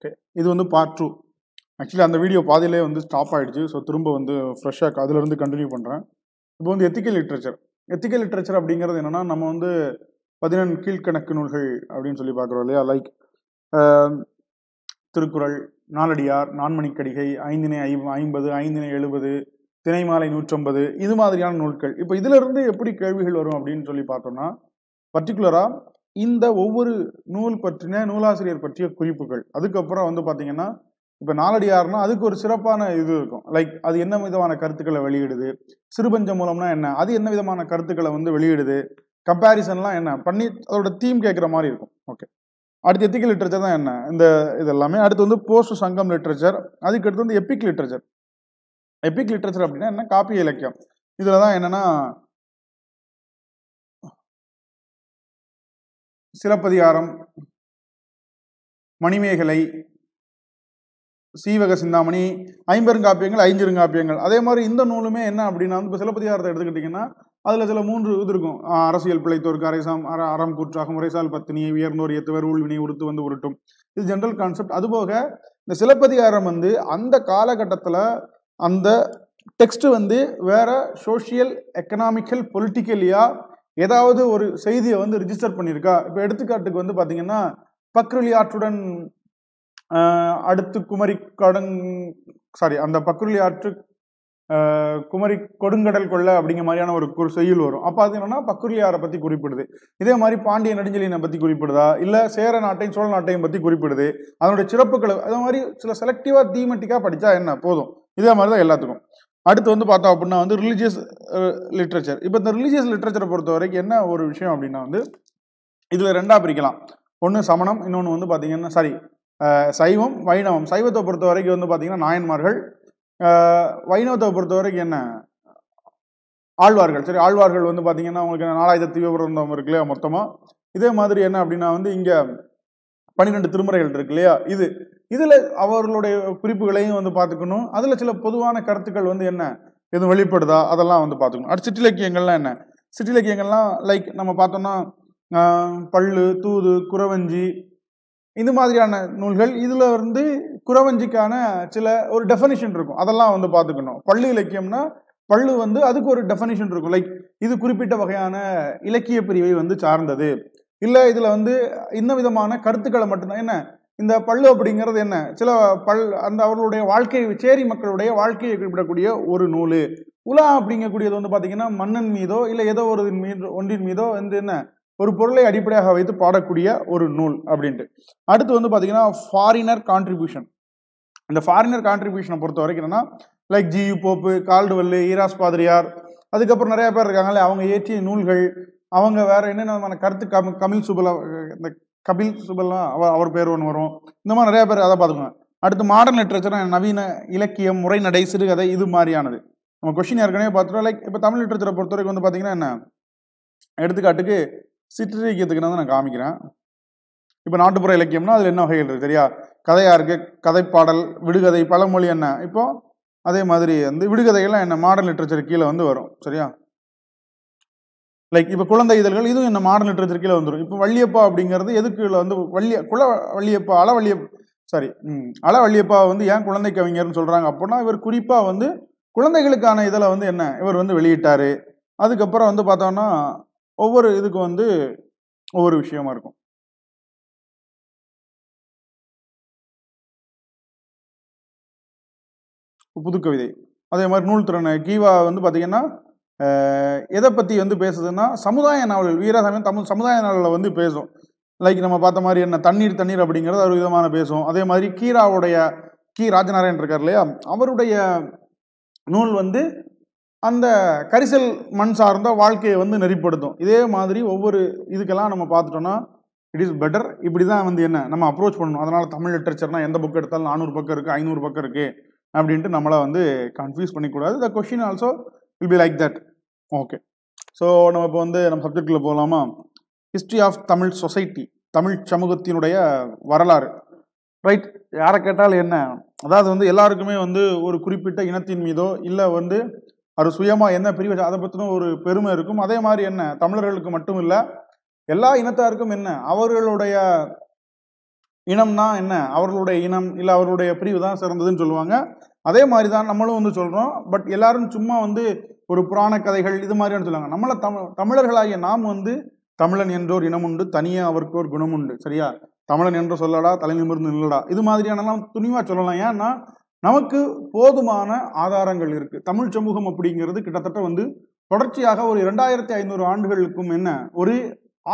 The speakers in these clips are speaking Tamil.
ஓகே இது வந்து பார்ட் டூ ஆக்சுவலி அந்த வீடியோ பாதியிலே வந்து ஸ்டாப் ஆகிடுச்சு ஸோ திரும்ப வந்து ஃப்ரெஷ்ஷாக அதிலிருந்து கண்டினியூ பண்ணுறேன் இப்போ வந்து எத்திக்கல் லிட்ரேச்சர் எத்திக்கல் லிட்ரேச்சர் அப்படிங்கிறது என்னென்னா நம்ம வந்து பதினெண் கீழ்கணக்கு நூல்கள் அப்படின்னு சொல்லி பார்க்குறோம் இல்லையா லைக் திருக்குறள் நாலடியார் நான்மணிக்கடிகை ஐந்தினை ஐ ஐம்பது ஐந்தினை எழுபது தினைமாலை நூற்றம்பது இது மாதிரியான நூல்கள் இப்போ இதிலிருந்து எப்படி கேள்விகள் வரும் அப்படின்னு சொல்லி பார்த்தோம்னா பர்டிகுலராக இந்த ஒவ்வொரு நூல் பற்றின நூலாசிரியர் பற்றிய குறிப்புகள் அதுக்கப்புறம் வந்து பார்த்தீங்கன்னா இப்போ நாலடியார்னா அதுக்கு ஒரு சிறப்பான இது இருக்கும் லைக் அது என்ன விதமான கருத்துக்களை வெளியிடுது சிறுபஞ்சம் மூலம்னா என்ன அது என்ன விதமான கருத்துக்களை வந்து வெளியிடுது கம்பேரிசன்லாம் என்ன பண்ணி அதோட தீம் கேட்குற மாதிரி இருக்கும் ஓகே அடுத்து எத்திக்கல் லிட்ரேச்சர் தான் என்ன இந்த இது எல்லாமே அடுத்து வந்து போஸ்ட் சங்கம் லிட்ரேச்சர் அதுக்கடுத்து வந்து எப்பிக் லிட்ரேச்சர் எப்பிக் லிட்ரேச்சர் அப்படின்னா என்ன காப்பிய இலக்கியம் இதில் தான் என்னென்னா சிலப்பதிகாரம் மணிமேகலை சீவக சிந்தாமணி ஐம்பெருங்காப்பியங்கள் ஐஞ்சிருங்காப்பியங்கள் அதே மாதிரி இந்த நூலுமே என்ன அப்படின்னா வந்து இப்போ சிலப்பதிகாரத்தை எடுத்துக்கிட்டிங்கன்னா அதில் சில மூன்று இது இருக்கும் அரசியல் பிழைத்தோருக்கு அரைசாம் அற அறம் கூற்றாக முறைசால் பத்தினி உயர்ந்தோர் எத்துவர் ஊழ்வினை உடுத்து வந்து உருட்டும் இது ஜென்ரல் கான்செப்ட் அதுபோக இந்த சிலப்பதிகாரம் வந்து அந்த காலகட்டத்தில் அந்த டெக்ஸ்ட் வந்து வேற சோஷியல் எக்கனாமிக்கல் பொலிட்டிக்கலியாக ஏதாவது ஒரு செய்தியை வந்து ரிஜிஸ்டர் பண்ணியிருக்கா இப்போ எடுத்துக்காட்டுக்கு வந்து பார்த்தீங்கன்னா பக்ருலி ஆற்றுடன் அடுத்து குமரி கடங் சாரி அந்த பக்ருலி ஆற்று குமரி கொடுங்கடல் கொள்ள அப்படிங்கிற மாதிரியான ஒரு குறு செய்யுள் வரும் அப்போ அது என்னன்னா ஆரை பற்றி குறிப்பிடுது இதே மாதிரி பாண்டிய நெடுஞ்செலியனை பற்றி குறிப்பிடுதா இல்லை சேர நாட்டையும் சோழ நாட்டையும் பற்றி குறிப்பிடுது அதனுடைய சிறப்புகளை அதே மாதிரி சில செலக்டிவாக தீமெட்டிக்காக படித்தா என்ன போதும் இதே மாதிரி தான் எல்லாத்துக்கும் அடுத்து வந்து பார்த்தோம் அப்படின்னா வந்து ரிலீஜியஸ் லிட்ரேச்சர் இப்போ இந்த ரிலீஜியஸ் லிட்ரேச்சரை பொறுத்த வரைக்கும் என்ன ஒரு விஷயம் அப்படின்னா வந்து இதில் ரெண்டாக பிரிக்கலாம் ஒன்று சமணம் இன்னொன்று வந்து பார்த்திங்கன்னா சாரி சைவம் வைணவம் சைவத்தை பொறுத்த வரைக்கும் வந்து பார்த்திங்கன்னா நாயன்மார்கள் வைணவத்தை பொறுத்த வரைக்கும் என்ன ஆழ்வார்கள் சரி ஆழ்வார்கள் வந்து பார்த்திங்கன்னா அவங்களுக்கு நாலாயிரத்தி தீவிரந்தம் இருக்கு இல்லையா மொத்தமாக இதே மாதிரி என்ன அப்படின்னா வந்து இங்கே பன்னிரெண்டு திருமுறைகள் இருக்கு இல்லையா இது இதில் அவர்களுடைய குறிப்புகளையும் வந்து பார்த்துக்கணும் அதில் சில பொதுவான கருத்துக்கள் வந்து என்ன எதுவும் வெளிப்படுதா அதெல்லாம் வந்து பார்த்துக்கணும் அடுத்து சிற்றிலக்கியங்கள்லாம் என்ன சிற்றிலக்கியங்கள்லாம் லைக் நம்ம பார்த்தோம்னா பல்லு தூது குறவஞ்சி இந்த மாதிரியான நூல்கள் இதில் வந்து குறவஞ்சிக்கான சில ஒரு டெஃபனிஷன் இருக்கும் அதெல்லாம் வந்து பார்த்துக்கணும் பள்ளு இலக்கியம்னா பள்ளு வந்து அதுக்கு ஒரு டெஃபனிஷன் இருக்கும் லைக் இது குறிப்பிட்ட வகையான இலக்கிய பிரிவை வந்து சார்ந்தது இல்லை இதில் வந்து இந்த விதமான கருத்துக்களை மட்டும்தான் என்ன இந்த பள்ளு அப்படிங்கிறது என்ன சில பல் அந்த அவர்களுடைய வாழ்க்கையை சேரி மக்களுடைய வாழ்க்கையை குறிப்பிடக்கூடிய ஒரு நூல் உலா அப்படிங்கக்கூடியது வந்து பார்த்திங்கன்னா மன்னன் மீதோ இல்லை ஏதோ ஒரு மீது ஒன்றின் மீதோ வந்து என்ன ஒரு பொருளை அடிப்படையாக வைத்து பாடக்கூடிய ஒரு நூல் அப்படின்ட்டு அடுத்து வந்து பார்த்திங்கன்னா ஃபாரினர் கான்ட்ரிபியூஷன் இந்த ஃபாரினர் கான்ட்ரிபியூஷனை பொறுத்த வரைக்கும் என்னன்னா like you Pope Caldwell Heras பாதிரியார் அதுக்கப்புறம் நிறைய பேர் இருக்காங்களே அவங்க ஏற்றிய நூல்கள் அவங்க வேற என்னென்ன கருத்து கம் கமில் சுபல இந்த கபில் சுபல்லாம் அவர் அவர் பேர் ஒன்று வரும் இந்த மாதிரி நிறையா பேர் அதை பார்த்துக்கோங்க அடுத்து மாடர்ன் லிட்ரேச்சர் நவீன இலக்கியம் முறைநடை சிறுகதை இது மாதிரியானது நம்ம கொஷின் ஏற்கனவே பார்த்துட்டு லைக் இப்போ தமிழ் லிட்ரேச்சரை பொறுத்த வரைக்கும் வந்து பார்த்தீங்கன்னா என்ன எடுத்துக்காட்டுக்கு சிற்றிலக்கியத்துக்கு வந்து நான் காமிக்கிறேன் இப்போ நாட்டுப்புற இலக்கியம்னா அதில் என்ன வகைகள் இருக்குது சரியா கதையாக இருக்குது கதைப்பாடல் விடுகதை பழமொழி என்ன இப்போது அதே மாதிரி வந்து விடுகதைகள்லாம் என்ன மாடர்ன் லிட்ரேச்சர் கீழே வந்து வரும் சரியா லைக் இப்போ குழந்தை இதழ்கள் இதுவும் இந்த மாடர்ன் லிட்ரேச்சர் கீழே வந்துடும் இப்போ வள்ளியப்பா அப்படிங்கிறது எதுக்கு வந்து வள்ளிய குல வள்ளியப்பா அளவள்ளிய சாரி அளவள்ளியப்பா வந்து ஏன் குழந்தை கவிஞர்னு சொல்கிறாங்க அப்படின்னா இவர் குறிப்பாக வந்து குழந்தைகளுக்கான இதில் வந்து என்ன இவர் வந்து வெளியிட்டார் அதுக்கப்புறம் வந்து பார்த்தோம்னா ஒவ்வொரு இதுக்கு வந்து ஒவ்வொரு விஷயமா இருக்கும் புதுக்கவிதை அதே மாதிரி நூல் திறனை கீவா வந்து பார்த்தீங்கன்னா எதை பற்றி வந்து பேசுதுன்னா சமுதாய நாவல்கள் வீராசாமியும் தமிழ் சமுதாய நாவலில் வந்து பேசும் லைக் நம்ம பார்த்த மாதிரி என்ன தண்ணீர் தண்ணீர் அப்படிங்கிறது ஒரு விதமான பேசும் அதே மாதிரி கீராவுடைய கி ராஜநாராயண் இருக்கார் இல்லையா அவருடைய நூல் வந்து அந்த கரிசல் மண் சார்ந்த வாழ்க்கையை வந்து நெறிப்படுத்தும் இதே மாதிரி ஒவ்வொரு இதுக்கெல்லாம் நம்ம பார்த்துட்டோம்னா இட் இஸ் பெட்டர் இப்படி தான் வந்து என்ன நம்ம அப்ரோச் பண்ணணும் அதனால் தமிழ் லிட்ரேச்சர்னால் எந்த புக் எடுத்தாலும் நானூறு பக்கம் இருக்குது ஐநூறு பக்கம் இருக்குது அப்படின்ட்டு நம்மளை வந்து கன்ஃபியூஸ் பண்ணிக்கூடாது the question also will be like that okay so நம்ம இப்போ வந்து நம்ம சப்ஜெக்டில் போகலாமா history of Tamil society Tamil சமூகத்தினுடைய வரலாறு ரைட் யாரை கேட்டால் என்ன அதாவது வந்து எல்லாருக்குமே வந்து ஒரு குறிப்பிட்ட இனத்தின் மீதோ இல்லை வந்து அது சுயமாக என்ன பிரிவு அதை பற்றின ஒரு பெருமை இருக்கும் அதே மாதிரி என்ன தமிழர்களுக்கு மட்டும் இல்லை எல்லா இனத்தாருக்கும் என்ன அவர்களுடைய இனம்னா என்ன அவர்களுடைய இனம் இல்லை அவர்களுடைய பிரிவு தான் சிறந்ததுன்னு சொல்லுவாங்க அதே மாதிரி தான் நம்மளும் வந்து சொல்கிறோம் பட் எல்லாரும் சும்மா வந்து ஒரு புராண கதைகள் இது மாதிரியான சொல்லுவாங்க நம்மளை தமிழ் தமிழர்களாகிய நாம் வந்து தமிழன் என்றோர் இனம் உண்டு அவருக்கு ஒரு குணம் உண்டு சரியா தமிழன் என்று சொல்லடா தலை நிமிர்ந்து நில்லடா இது மாதிரியானலாம் துணிவாக சொல்லலாம் ஏன்னா நமக்கு போதுமான ஆதாரங்கள் இருக்குது தமிழ் சமூகம் அப்படிங்கிறது கிட்டத்தட்ட வந்து தொடர்ச்சியாக ஒரு இரண்டாயிரத்தி ஐநூறு ஆண்டுகளுக்கும் என்ன ஒரு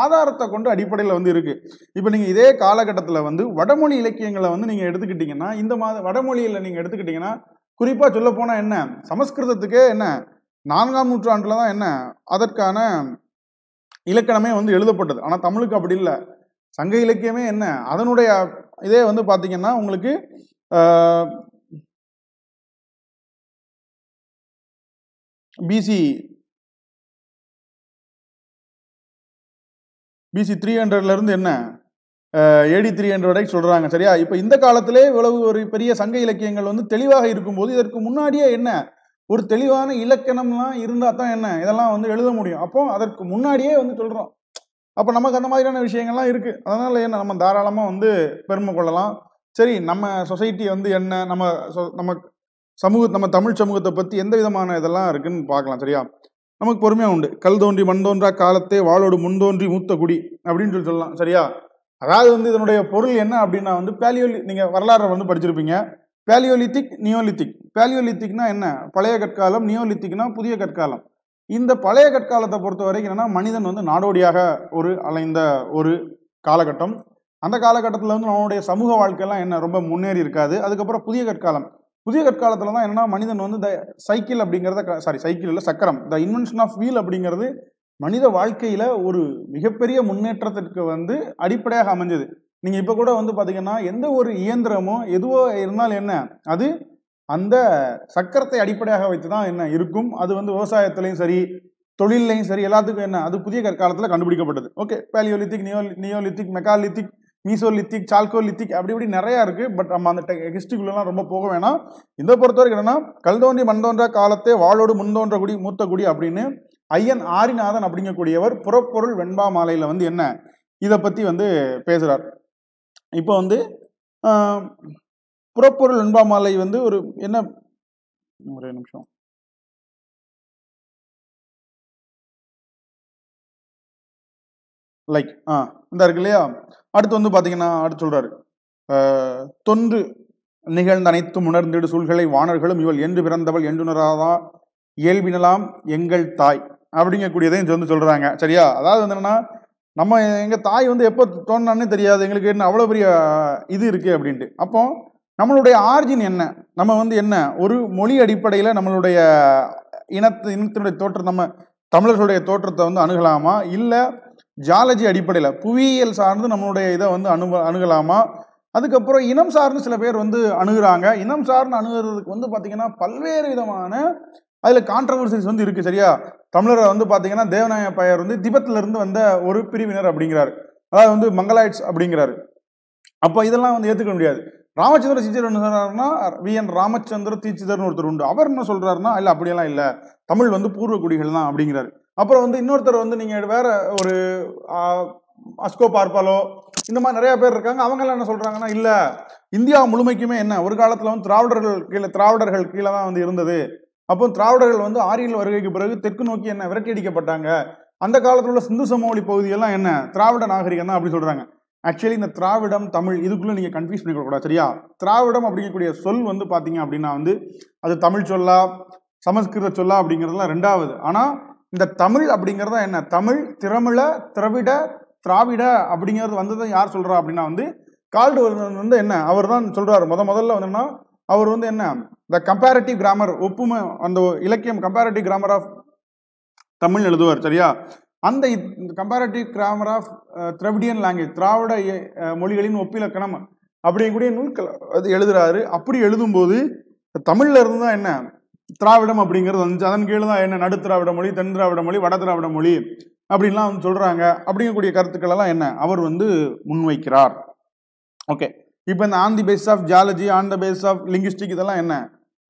ஆதாரத்தை கொண்டு அடிப்படையில் வந்து இருக்கு இப்போ நீங்கள் இதே காலகட்டத்தில் வந்து வடமொழி இலக்கியங்களை வந்து நீங்கள் எடுத்துக்கிட்டீங்கன்னா இந்த மாத வடமொழியில் நீங்கள் எடுத்துக்கிட்டீங்கன்னா குறிப்பாக சொல்ல போனால் என்ன சமஸ்கிருதத்துக்கே என்ன நான்காம் நூற்றாண்டில் தான் என்ன அதற்கான இலக்கணமே வந்து எழுதப்பட்டது ஆனால் தமிழுக்கு அப்படி இல்லை சங்க இலக்கியமே என்ன அதனுடைய இதே வந்து பார்த்தீங்கன்னா உங்களுக்கு பிசி பிசி த்ரீ ஹண்ட்ரட்லேருந்து என்ன ஏடி த்ரீ ஹண்ட்ரட் வரைக்கும் சொல்கிறாங்க சரியா இப்போ இந்த காலத்திலே இவ்வளவு ஒரு பெரிய சங்க இலக்கியங்கள் வந்து தெளிவாக இருக்கும்போது இதற்கு முன்னாடியே என்ன ஒரு தெளிவான இலக்கணம்லாம் இருந்தால் தான் என்ன இதெல்லாம் வந்து எழுத முடியும் அப்போ அதற்கு முன்னாடியே வந்து சொல்கிறோம் அப்போ நமக்கு அந்த மாதிரியான விஷயங்கள்லாம் இருக்குது அதனால் என்ன நம்ம தாராளமாக வந்து பெருமை கொள்ளலாம் சரி நம்ம சொசைட்டி வந்து என்ன நம்ம நம்ம சமூக நம்ம தமிழ் சமூகத்தை பற்றி எந்த விதமான இதெல்லாம் இருக்குன்னு பார்க்கலாம் சரியா நமக்கு பொறுமையாக உண்டு கல் தோன்றி மண் தோன்றா காலத்தே வாழோடு முன் தோன்றி மூத்த குடி அப்படின்னு சொல்லி சொல்லலாம் சரியா அதாவது வந்து இதனுடைய பொருள் என்ன அப்படின்னா வந்து பேலியோலி நீங்கள் வரலாறு வந்து படிச்சிருப்பீங்க பேலியோலித்திக் நியோலித்திக் பேலியோலித்திக்னா என்ன பழைய கற்காலம் நியோலித்திக்னா புதிய கற்காலம் இந்த பழைய கற்காலத்தை பொறுத்த வரைக்கும் என்னென்னா மனிதன் வந்து நாடோடியாக ஒரு அலைந்த ஒரு காலகட்டம் அந்த காலகட்டத்தில் வந்து நம்மளுடைய சமூக வாழ்க்கையெல்லாம் என்ன ரொம்ப முன்னேறி இருக்காது அதுக்கப்புறம் புதிய கற்காலம் புதிய கற்காலத்தில் தான் என்னென்னா மனிதன் வந்து த சைக்கிள் அப்படிங்கிறத சாரி சைக்கிள் இல்லை சக்கரம் த இன்வென்ஷன் ஆஃப் வீல் அப்படிங்கிறது மனித வாழ்க்கையில் ஒரு மிகப்பெரிய முன்னேற்றத்திற்கு வந்து அடிப்படையாக அமைஞ்சது நீங்கள் இப்போ கூட வந்து பார்த்தீங்கன்னா எந்த ஒரு இயந்திரமோ எதுவோ இருந்தாலும் என்ன அது அந்த சக்கரத்தை அடிப்படையாக வைத்து தான் என்ன இருக்கும் அது வந்து விவசாயத்துலையும் சரி தொழிலையும் சரி எல்லாத்துக்கும் என்ன அது புதிய கற்காலத்தில் கண்டுபிடிக்கப்பட்டது okay paleolithic neo neolithic megalithic mesolithic chalcolithic அப்படி இப்படி நிறையா இருக்குது பட் நம்ம அந்த ஹிஸ்ட்ரிக்குள்ளலாம் ரொம்ப போக வேணாம் இதை பொறுத்தவரைக்கும் என்னென்னா கல்தோன்றி தோன்றி மண் தோன்ற காலத்தே வாழோடு முன்தோன்ற குடி மூத்த குடி அப்படின்னு ஐயன் ஆரிநாதன் அப்படிங்கக்கூடியவர் புறப்பொருள் வெண்பா மாலையில் வந்து என்ன இதை பற்றி வந்து பேசுகிறார் இப்போ வந்து புறப்பொருள் அன்பா மாலை வந்து ஒரு என்ன ஒரே நிமிஷம் லைக் ஆ இந்த இருக்கு இல்லையா அடுத்து வந்து பார்த்தீங்கன்னா அடுத்து சொல்கிறாரு தொன்று நிகழ்ந்த அனைத்தும் உணர்ந்திடு சூழ்களை வாணர்களும் இவள் என்று பிறந்தவள் என்றுணராதா இயல்பினலாம் எங்கள் தாய் அப்படிங்கக்கூடியதையும் வந்து சொல்கிறாங்க சரியா அதாவது வந்து என்னென்னா நம்ம எங்கள் தாய் வந்து எப்போ தோணுனான்னு தெரியாது எங்களுக்கு என்ன அவ்வளோ பெரிய இது இருக்குது அப்படின்ட்டு அப்போ நம்மளுடைய ஆர்ஜின் என்ன நம்ம வந்து என்ன ஒரு மொழி அடிப்படையில் நம்மளுடைய இனத்து இனத்தினுடைய தோற்றம் நம்ம தமிழர்களுடைய தோற்றத்தை வந்து அணுகலாமா இல்லை ஜாலஜி அடிப்படையில் புவியியல் சார்ந்து நம்மளுடைய இதை வந்து அணு அணுகலாமா அதுக்கப்புறம் இனம் சார்ந்து சில பேர் வந்து அணுகிறாங்க இனம் சார்ந்து அணுகிறதுக்கு வந்து பார்த்திங்கன்னா பல்வேறு விதமான அதில் கான்ட்ரவர்சிஸ் வந்து இருக்குது சரியா தமிழரை வந்து பார்த்திங்கன்னா தேவநாய பயர் வந்து திபத்திலிருந்து வந்த ஒரு பிரிவினர் அப்படிங்கிறாரு அதாவது வந்து மங்களாய்ட்ஸ் அப்படிங்கிறாரு அப்போ இதெல்லாம் வந்து ஏற்றுக்க முடியாது ராமச்சந்திர சீச்சர் என்ன சொல்றாருன்னா வி என் ராமச்சந்திர தீச்சிதர்னு ஒருத்தர் உண்டு அவர் என்ன சொல்றாருன்னா இல்லை அப்படியெல்லாம் இல்லை தமிழ் வந்து பூர்வ குடிகள் தான் அப்படிங்கிறாரு அப்புறம் வந்து இன்னொருத்தர் வந்து நீங்கள் வேற ஒரு அஸ்கோ பார்ப்பாலோ இந்த மாதிரி நிறைய பேர் இருக்காங்க அவங்கெல்லாம் என்ன சொல்றாங்கன்னா இல்ல இந்தியா முழுமைக்குமே என்ன ஒரு காலத்துல வந்து திராவிடர்கள் கீழே திராவிடர்கள் கீழே தான் வந்து இருந்தது அப்போ திராவிடர்கள் வந்து ஆரியல் வருகைக்கு பிறகு தெற்கு நோக்கி என்ன விரட்டி அடிக்கப்பட்டாங்க அந்த காலத்துல உள்ள சிந்து சமவெளி பகுதியெல்லாம் என்ன திராவிட நாகரிகம் தான் அப்படி சொல்றாங்க ஆக்சுவலி இந்த திராவிடம் தமிழ் இதுக்குள்ளே நீங்கள் கன்ஃபியூஸ் பண்ணிக்கூடாது சரியா திராவிடம் அப்படிங்கக்கூடிய சொல் வந்து பார்த்தீங்க அப்படின்னா வந்து அது தமிழ் சொல்லா சமஸ்கிருத சொல்லா அப்படிங்கிறதுலாம் ரெண்டாவது ஆனால் இந்த தமிழ் அப்படிங்கிறதா என்ன தமிழ் திறமிழ திரவிட திராவிட அப்படிங்கிறது வந்ததை யார் சொல்கிறா அப்படின்னா வந்து கால்டு வந்து என்ன அவர் தான் சொல்கிறார் முத முதல்ல வந்துன்னா அவர் வந்து என்ன இந்த கம்பேரிட்டிவ் கிராமர் ஒப்புமை அந்த இலக்கியம் கம்பேரிட்டிவ் கிராமர் ஆஃப் தமிழ் எழுதுவார் சரியா அந்த comparative grammar of Dravidian language Dravida uh, மொழிகளின் ஒப்பிலக்கணம் அப்படிங்கூடிய நூல்கள் அது எழுதுறாரு அப்படி எழுதும்போது தமிழ்ல இருந்து தான் என்ன திராவிடம் அப்படிங்கிறது வந்து அதன் கீழே தான் என்ன நடு திராவிட மொழி தென் திராவிட மொழி வட திராவிட மொழி அப்படின்லாம் வந்து சொல்றாங்க அப்படிங்கக்கூடிய கருத்துக்கள் எல்லாம் என்ன அவர் வந்து முன்வைக்கிறார் ஓகே இப்போ இந்த on the base of geology on the base of linguistic இதெல்லாம் என்ன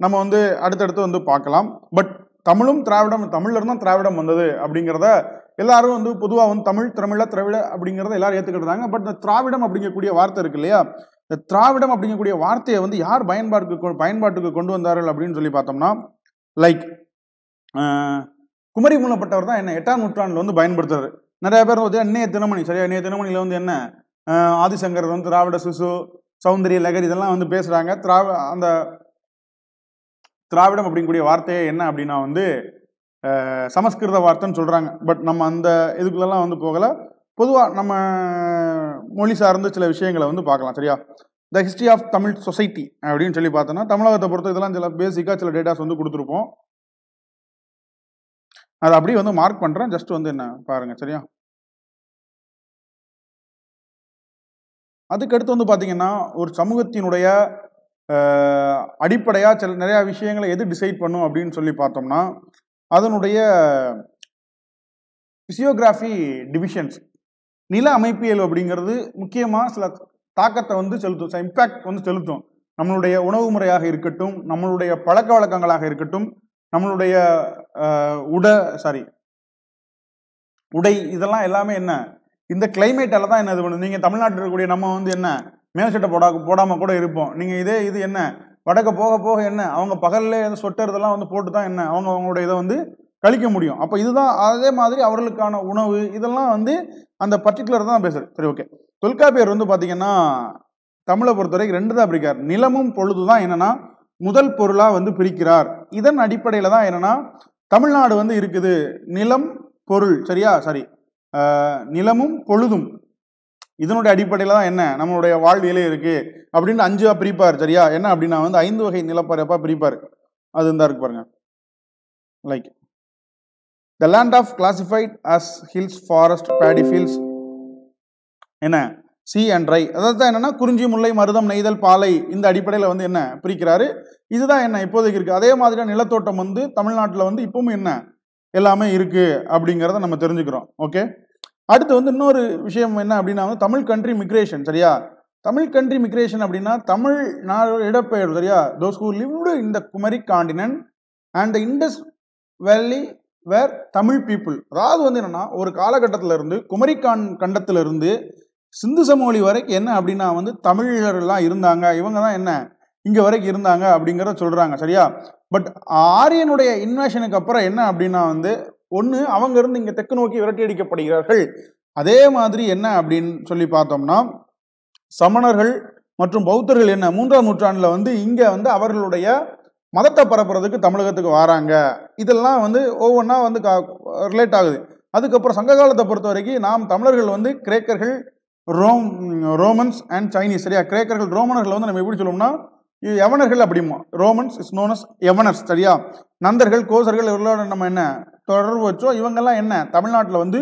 நம்ம வந்து அடுத்தடுத்து வந்து பார்க்கலாம் பட் தமிழும் திராவிடம் தமிழ்ல இருந்தால் திராவிடம் வந்தது அப்படிங்கிறத எல்லாரும் வந்து பொதுவாக வந்து தமிழ் தமிழ திராவிட அப்படிங்கிறத எல்லாரும் ஏற்றுக்கிட்டாங்க பட் இந்த திராவிடம் அப்படிங்கக்கூடிய வார்த்தை இருக்கு இல்லையா இந்த திராவிடம் அப்படிங்கக்கூடிய வார்த்தையை வந்து யார் பயன்பாட்டுக்கு பயன்பாட்டுக்கு கொண்டு வந்தார்கள் அப்படின்னு சொல்லி பார்த்தோம்னா லைக் குமரி மூலப்பட்டவர் தான் என்ன எட்டாம் நூற்றாண்டில் வந்து பயன்படுத்துறாரு நிறைய பேர் வந்து அன்னைய தினமணி சரியா அன்னைய தினமணியில் வந்து என்ன ஆதிசங்கர் வந்து திராவிட சிசு சௌந்தரிய லகர் இதெல்லாம் வந்து பேசுகிறாங்க திராவி அந்த திராவிடம் அப்படிங்கக்கூடிய வார்த்தையை என்ன அப்படின்னா வந்து சமஸ்கிருத வார்த்தைன்னு சொல்கிறாங்க பட் நம்ம அந்த இதுக்குலாம் வந்து போகலை பொதுவாக நம்ம மொழி சார்ந்த சில விஷயங்களை வந்து பார்க்கலாம் சரியா the history of Tamil society அப்படின்னு சொல்லி பார்த்தோன்னா தமிழகத்தை பொறுத்த இதெல்லாம் சில பேசிக்காக சில டேட்டாஸ் வந்து கொடுத்துருப்போம் அதை அப்படியே வந்து மார்க் பண்ணுறேன் ஜஸ்ட் வந்து என்ன பாருங்கள் சரியா அதுக்கடுத்து வந்து பார்த்தீங்கன்னா ஒரு சமூகத்தினுடைய அடிப்படையாக சில நிறையா விஷயங்களை எது டிசைட் பண்ணும் அப்படின்னு சொல்லி பார்த்தோம்னா அதனுடைய பிசியோகிராஃபி டிவிஷன்ஸ் நில அமைப்பியல் அப்படிங்கிறது முக்கியமாக சில தாக்கத்தை வந்து செலுத்தும் சில இம்பேக்ட் வந்து செலுத்தும் நம்மளுடைய உணவு முறையாக இருக்கட்டும் நம்மளுடைய பழக்க வழக்கங்களாக இருக்கட்டும் நம்மளுடைய உட சாரி உடை இதெல்லாம் எல்லாமே என்ன இந்த கிளைமேட்டால தான் என்ன இது பண்ணுது நீங்கள் தமிழ்நாட்டில் இருக்கக்கூடிய நம்ம வந்து என்ன மேல்சட்டை போடா போடாமல் கூட இருப்போம் நீங்கள் இதே இது என்ன வடக்க போக போக என்ன அவங்க பகல்லே வந்து சொட்டுறதெல்லாம் இதெல்லாம் வந்து போட்டு தான் என்ன அவங்க அவங்களுடைய இதை வந்து கழிக்க முடியும் அப்போ இதுதான் அதே மாதிரி அவர்களுக்கான உணவு இதெல்லாம் வந்து அந்த பர்டிகுலர் தான் பேசுகிறேன் சரி ஓகே தொல்காப்பியர் வந்து பார்த்தீங்கன்னா தமிழை பொறுத்த வரைக்கும் ரெண்டு தான் பிரிக்கார் நிலமும் பொழுது தான் என்னென்னா முதல் பொருளாக வந்து பிரிக்கிறார் இதன் அடிப்படையில் தான் என்னென்னா தமிழ்நாடு வந்து இருக்குது நிலம் பொருள் சரியா சாரி நிலமும் பொழுதும் இதனுடைய அடிப்படையில் தான் என்ன நம்மளுடைய வாழ்வியலே இருக்குது அப்படின்னு அஞ்சுவா பிரிப்பார் சரியா என்ன அப்படின்னா வந்து ஐந்து வகை நிலப்பரப்பாக பிரிப்பார் அது இருந்தா இருக்கு பாருங்க like the land of classified as hills forest paddy fields என்ன சி அண்ட் ரை அதாவது தான் என்னன்னா குறிஞ்சி முல்லை மருதம் நெய்தல் பாலை இந்த அடிப்படையில் வந்து என்ன பிரிக்கிறாரு இதுதான் என்ன இப்போதைக்கு இருக்குது அதே மாதிரியான நிலத்தோட்டம் வந்து தமிழ்நாட்டில் வந்து இப்பவும் என்ன எல்லாமே இருக்குது அப்படிங்கிறத நம்ம தெரிஞ்சுக்கிறோம் ஓகே அடுத்து வந்து இன்னொரு விஷயம் என்ன அப்படின்னா வந்து தமிழ் கண்ட்ரி மிக்ரேஷன் சரியா தமிழ் கண்ட்ரி மிக்ரேஷன் அப்படின்னா தமிழ் நாடு இடப்பெயர் சரியா தோஸ் ஹூ லிவ்டு இந்த Kumari continent and the Indus valley where Tamil people அதாவது வந்து என்னென்னா ஒரு காலகட்டத்தில் இருந்து குமரி கான் கண்டத்திலிருந்து சிந்து சமவெளி வரைக்கும் என்ன அப்படின்னா வந்து தமிழர்கள்லாம் இருந்தாங்க இவங்க தான் என்ன இங்கே வரைக்கும் இருந்தாங்க அப்படிங்கிறத சொல்கிறாங்க சரியா பட் ஆரியனுடைய இன்வேஷனுக்கு அப்புறம் என்ன அப்படின்னா வந்து ஒன்று அவங்க இருந்து இங்கே தெற்கு நோக்கி விரட்டி அடிக்கப்படுகிறார்கள் அதே மாதிரி என்ன அப்படின்னு சொல்லி பார்த்தோம்னா சமணர்கள் மற்றும் பௌத்தர்கள் என்ன மூன்றாம் நூற்றாண்டில் வந்து இங்கே வந்து அவர்களுடைய மதத்தை பரப்புறதுக்கு தமிழகத்துக்கு வராங்க இதெல்லாம் வந்து ஒவ்வொன்றா வந்து ரிலேட் ஆகுது அதுக்கப்புறம் சங்க காலத்தை பொறுத்த வரைக்கும் நாம் தமிழர்கள் வந்து கிரேக்கர்கள் ரோம் ரோமன்ஸ் அண்ட் சைனீஸ் சரியா கிரேக்கர்கள் ரோமனர்கள் வந்து நம்ம எப்படி சொல்லுவோம்னா யவனர்கள் அப்படிமா ரோமன்ஸ் இஸ் நோன் அஸ் யவனர்ஸ் சரியா நந்தர்கள் கோசர்கள் இவர்களோட நம்ம என்ன தொடர்பு வச்சோ இவங்கெல்லாம் என்ன தமிழ்நாட்டில் வந்து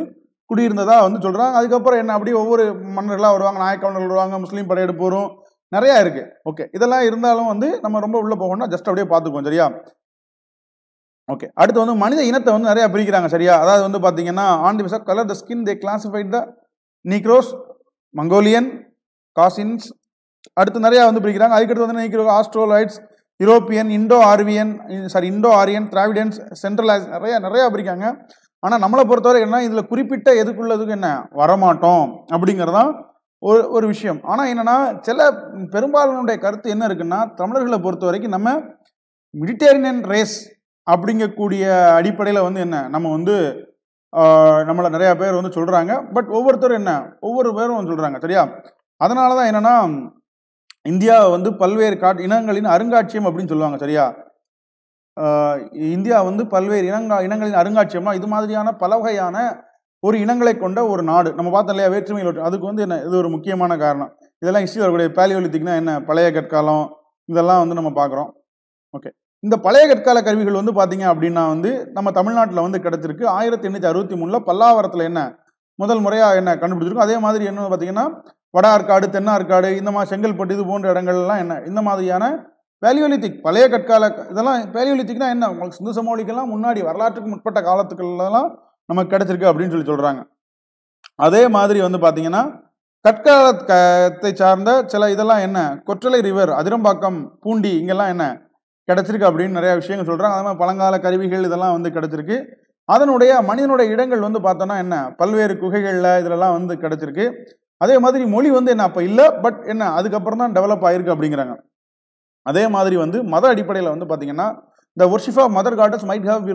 குடியிருந்ததா வந்து சொல்கிறாங்க அதுக்கப்புறம் என்ன அப்படியே ஒவ்வொரு மன்னர்களாக வருவாங்க நாயக்கவனர்கள் வருவாங்க முஸ்லீம் படையெடுப்பு வரும் நிறையா இருக்குது ஓகே இதெல்லாம் இருந்தாலும் வந்து நம்ம ரொம்ப உள்ளே போகணும்னா ஜஸ்ட் அப்படியே பார்த்துக்குவோம் சரியா ஓகே அடுத்து வந்து மனித இனத்தை வந்து நிறையா பிரிக்கிறாங்க சரியா அதாவது வந்து பார்த்தீங்கன்னா and via colour the skin they classified the Negroes Mongolian Caucasians அடுத்து நிறையா வந்து பிரிக்கிறாங்க அதுக்கடுத்து வந்து நினைக்கிறோம் ஆஸ்ட்ரோலைட்ஸ் யூரோப்பியன் இண்டோ ஆர்வியன் sorry Indo Aryan Dravidians central நிறையா நிறையா பிரிக்காங்க ஆனால் நம்மளை பொறுத்தவரை என்ன இதில் குறிப்பிட்ட எதுக்குள்ளதுக்கு என்ன வரமாட்டோம் அப்படிங்கிறதான் ஒரு ஒரு விஷயம் ஆனால் என்னென்னா சில பெரும்பாலானுடைய கருத்து என்ன இருக்குன்னா தமிழர்களை பொறுத்த வரைக்கும் நம்ம மெடிட்டேரியன் ரேஸ் அப்படிங்கக்கூடிய அடிப்படையில் வந்து என்ன நம்ம வந்து நம்மளை நிறையா பேர் வந்து சொல்கிறாங்க பட் ஒவ்வொருத்தரும் என்ன ஒவ்வொரு பேரும் சொல்கிறாங்க சரியா அதனால தான் என்னென்னா இந்தியாவை வந்து பல்வேறு காட் இனங்களின் அருங்காட்சியம் அப்படின்னு சொல்லுவாங்க சரியா இந்தியா வந்து பல்வேறு இனங்கா இனங்களின் அருங்காட்சியம்னா இது மாதிரியான பல வகையான ஒரு இனங்களை கொண்ட ஒரு நாடு நம்ம பார்த்தோம் இல்லையா வேற்றுமையில் ஒற்று அதுக்கு வந்து என்ன இது ஒரு முக்கியமான காரணம் இதெல்லாம் ஹிஸ்ட்ரியில் வரக்கூடிய பேலியோலித்திக்னா என்ன பழைய கற்காலம் இதெல்லாம் வந்து நம்ம பார்க்குறோம் ஓகே இந்த பழைய கற்கால கருவிகள் வந்து பார்த்தீங்க அப்படின்னா வந்து நம்ம தமிழ்நாட்டில் வந்து கிடச்சிருக்கு ஆயிரத்தி எண்ணூற்றி அறுபத்தி மூணில் பல்லாவரத்தில் என்ன முதல் முறையாக என்ன கண்டுபிடிச்சிருக்கும் அதே மாதிரி என்ன பார்த்தீங்கன்னா வட ஆற்காடு தென்னார்காடு இந்த மாதிரி செங்கல்பட்டு இது போன்ற இடங்கள்லாம் என்ன இந்த மாதிரியான வேலியோலித்திக் பழைய கற்கால இதெல்லாம் வேலியோலித்திக்னா என்ன உங்களுக்கு சிந்து சமோலிக்கெல்லாம் முன்னாடி வரலாற்றுக்கு முற்பட்ட காலத்துக்கள்லாம் நமக்கு கிடைச்சிருக்கு அப்படின்னு சொல்லி சொல்கிறாங்க அதே மாதிரி வந்து பார்த்தீங்கன்னா கற்காலத்தை சார்ந்த சில இதெல்லாம் என்ன கொற்றலை ரிவர் அதிரம்பாக்கம் பூண்டி இங்கெல்லாம் என்ன கிடச்சிருக்கு அப்படின்னு நிறையா விஷயங்கள் சொல்கிறாங்க அதே மாதிரி பழங்கால கருவிகள் இதெல்லாம் வந்து கிடச்சிருக்கு அதனுடைய மனிதனுடைய இடங்கள் வந்து பார்த்தோன்னா என்ன பல்வேறு குகைகளில் இதிலெல்லாம் வந்து கிடச்சிருக்கு அதே மாதிரி மொழி வந்து என்ன அப்போ இல்லை பட் என்ன அதுக்கப்புறம் தான் டெவலப் ஆயிருக்கு அப்படிங்கிறாங்க அதே மாதிரி வந்து மத அடிப்படையில் வந்து பார்த்தீங்கன்னா இந்த worship of mother goddess might have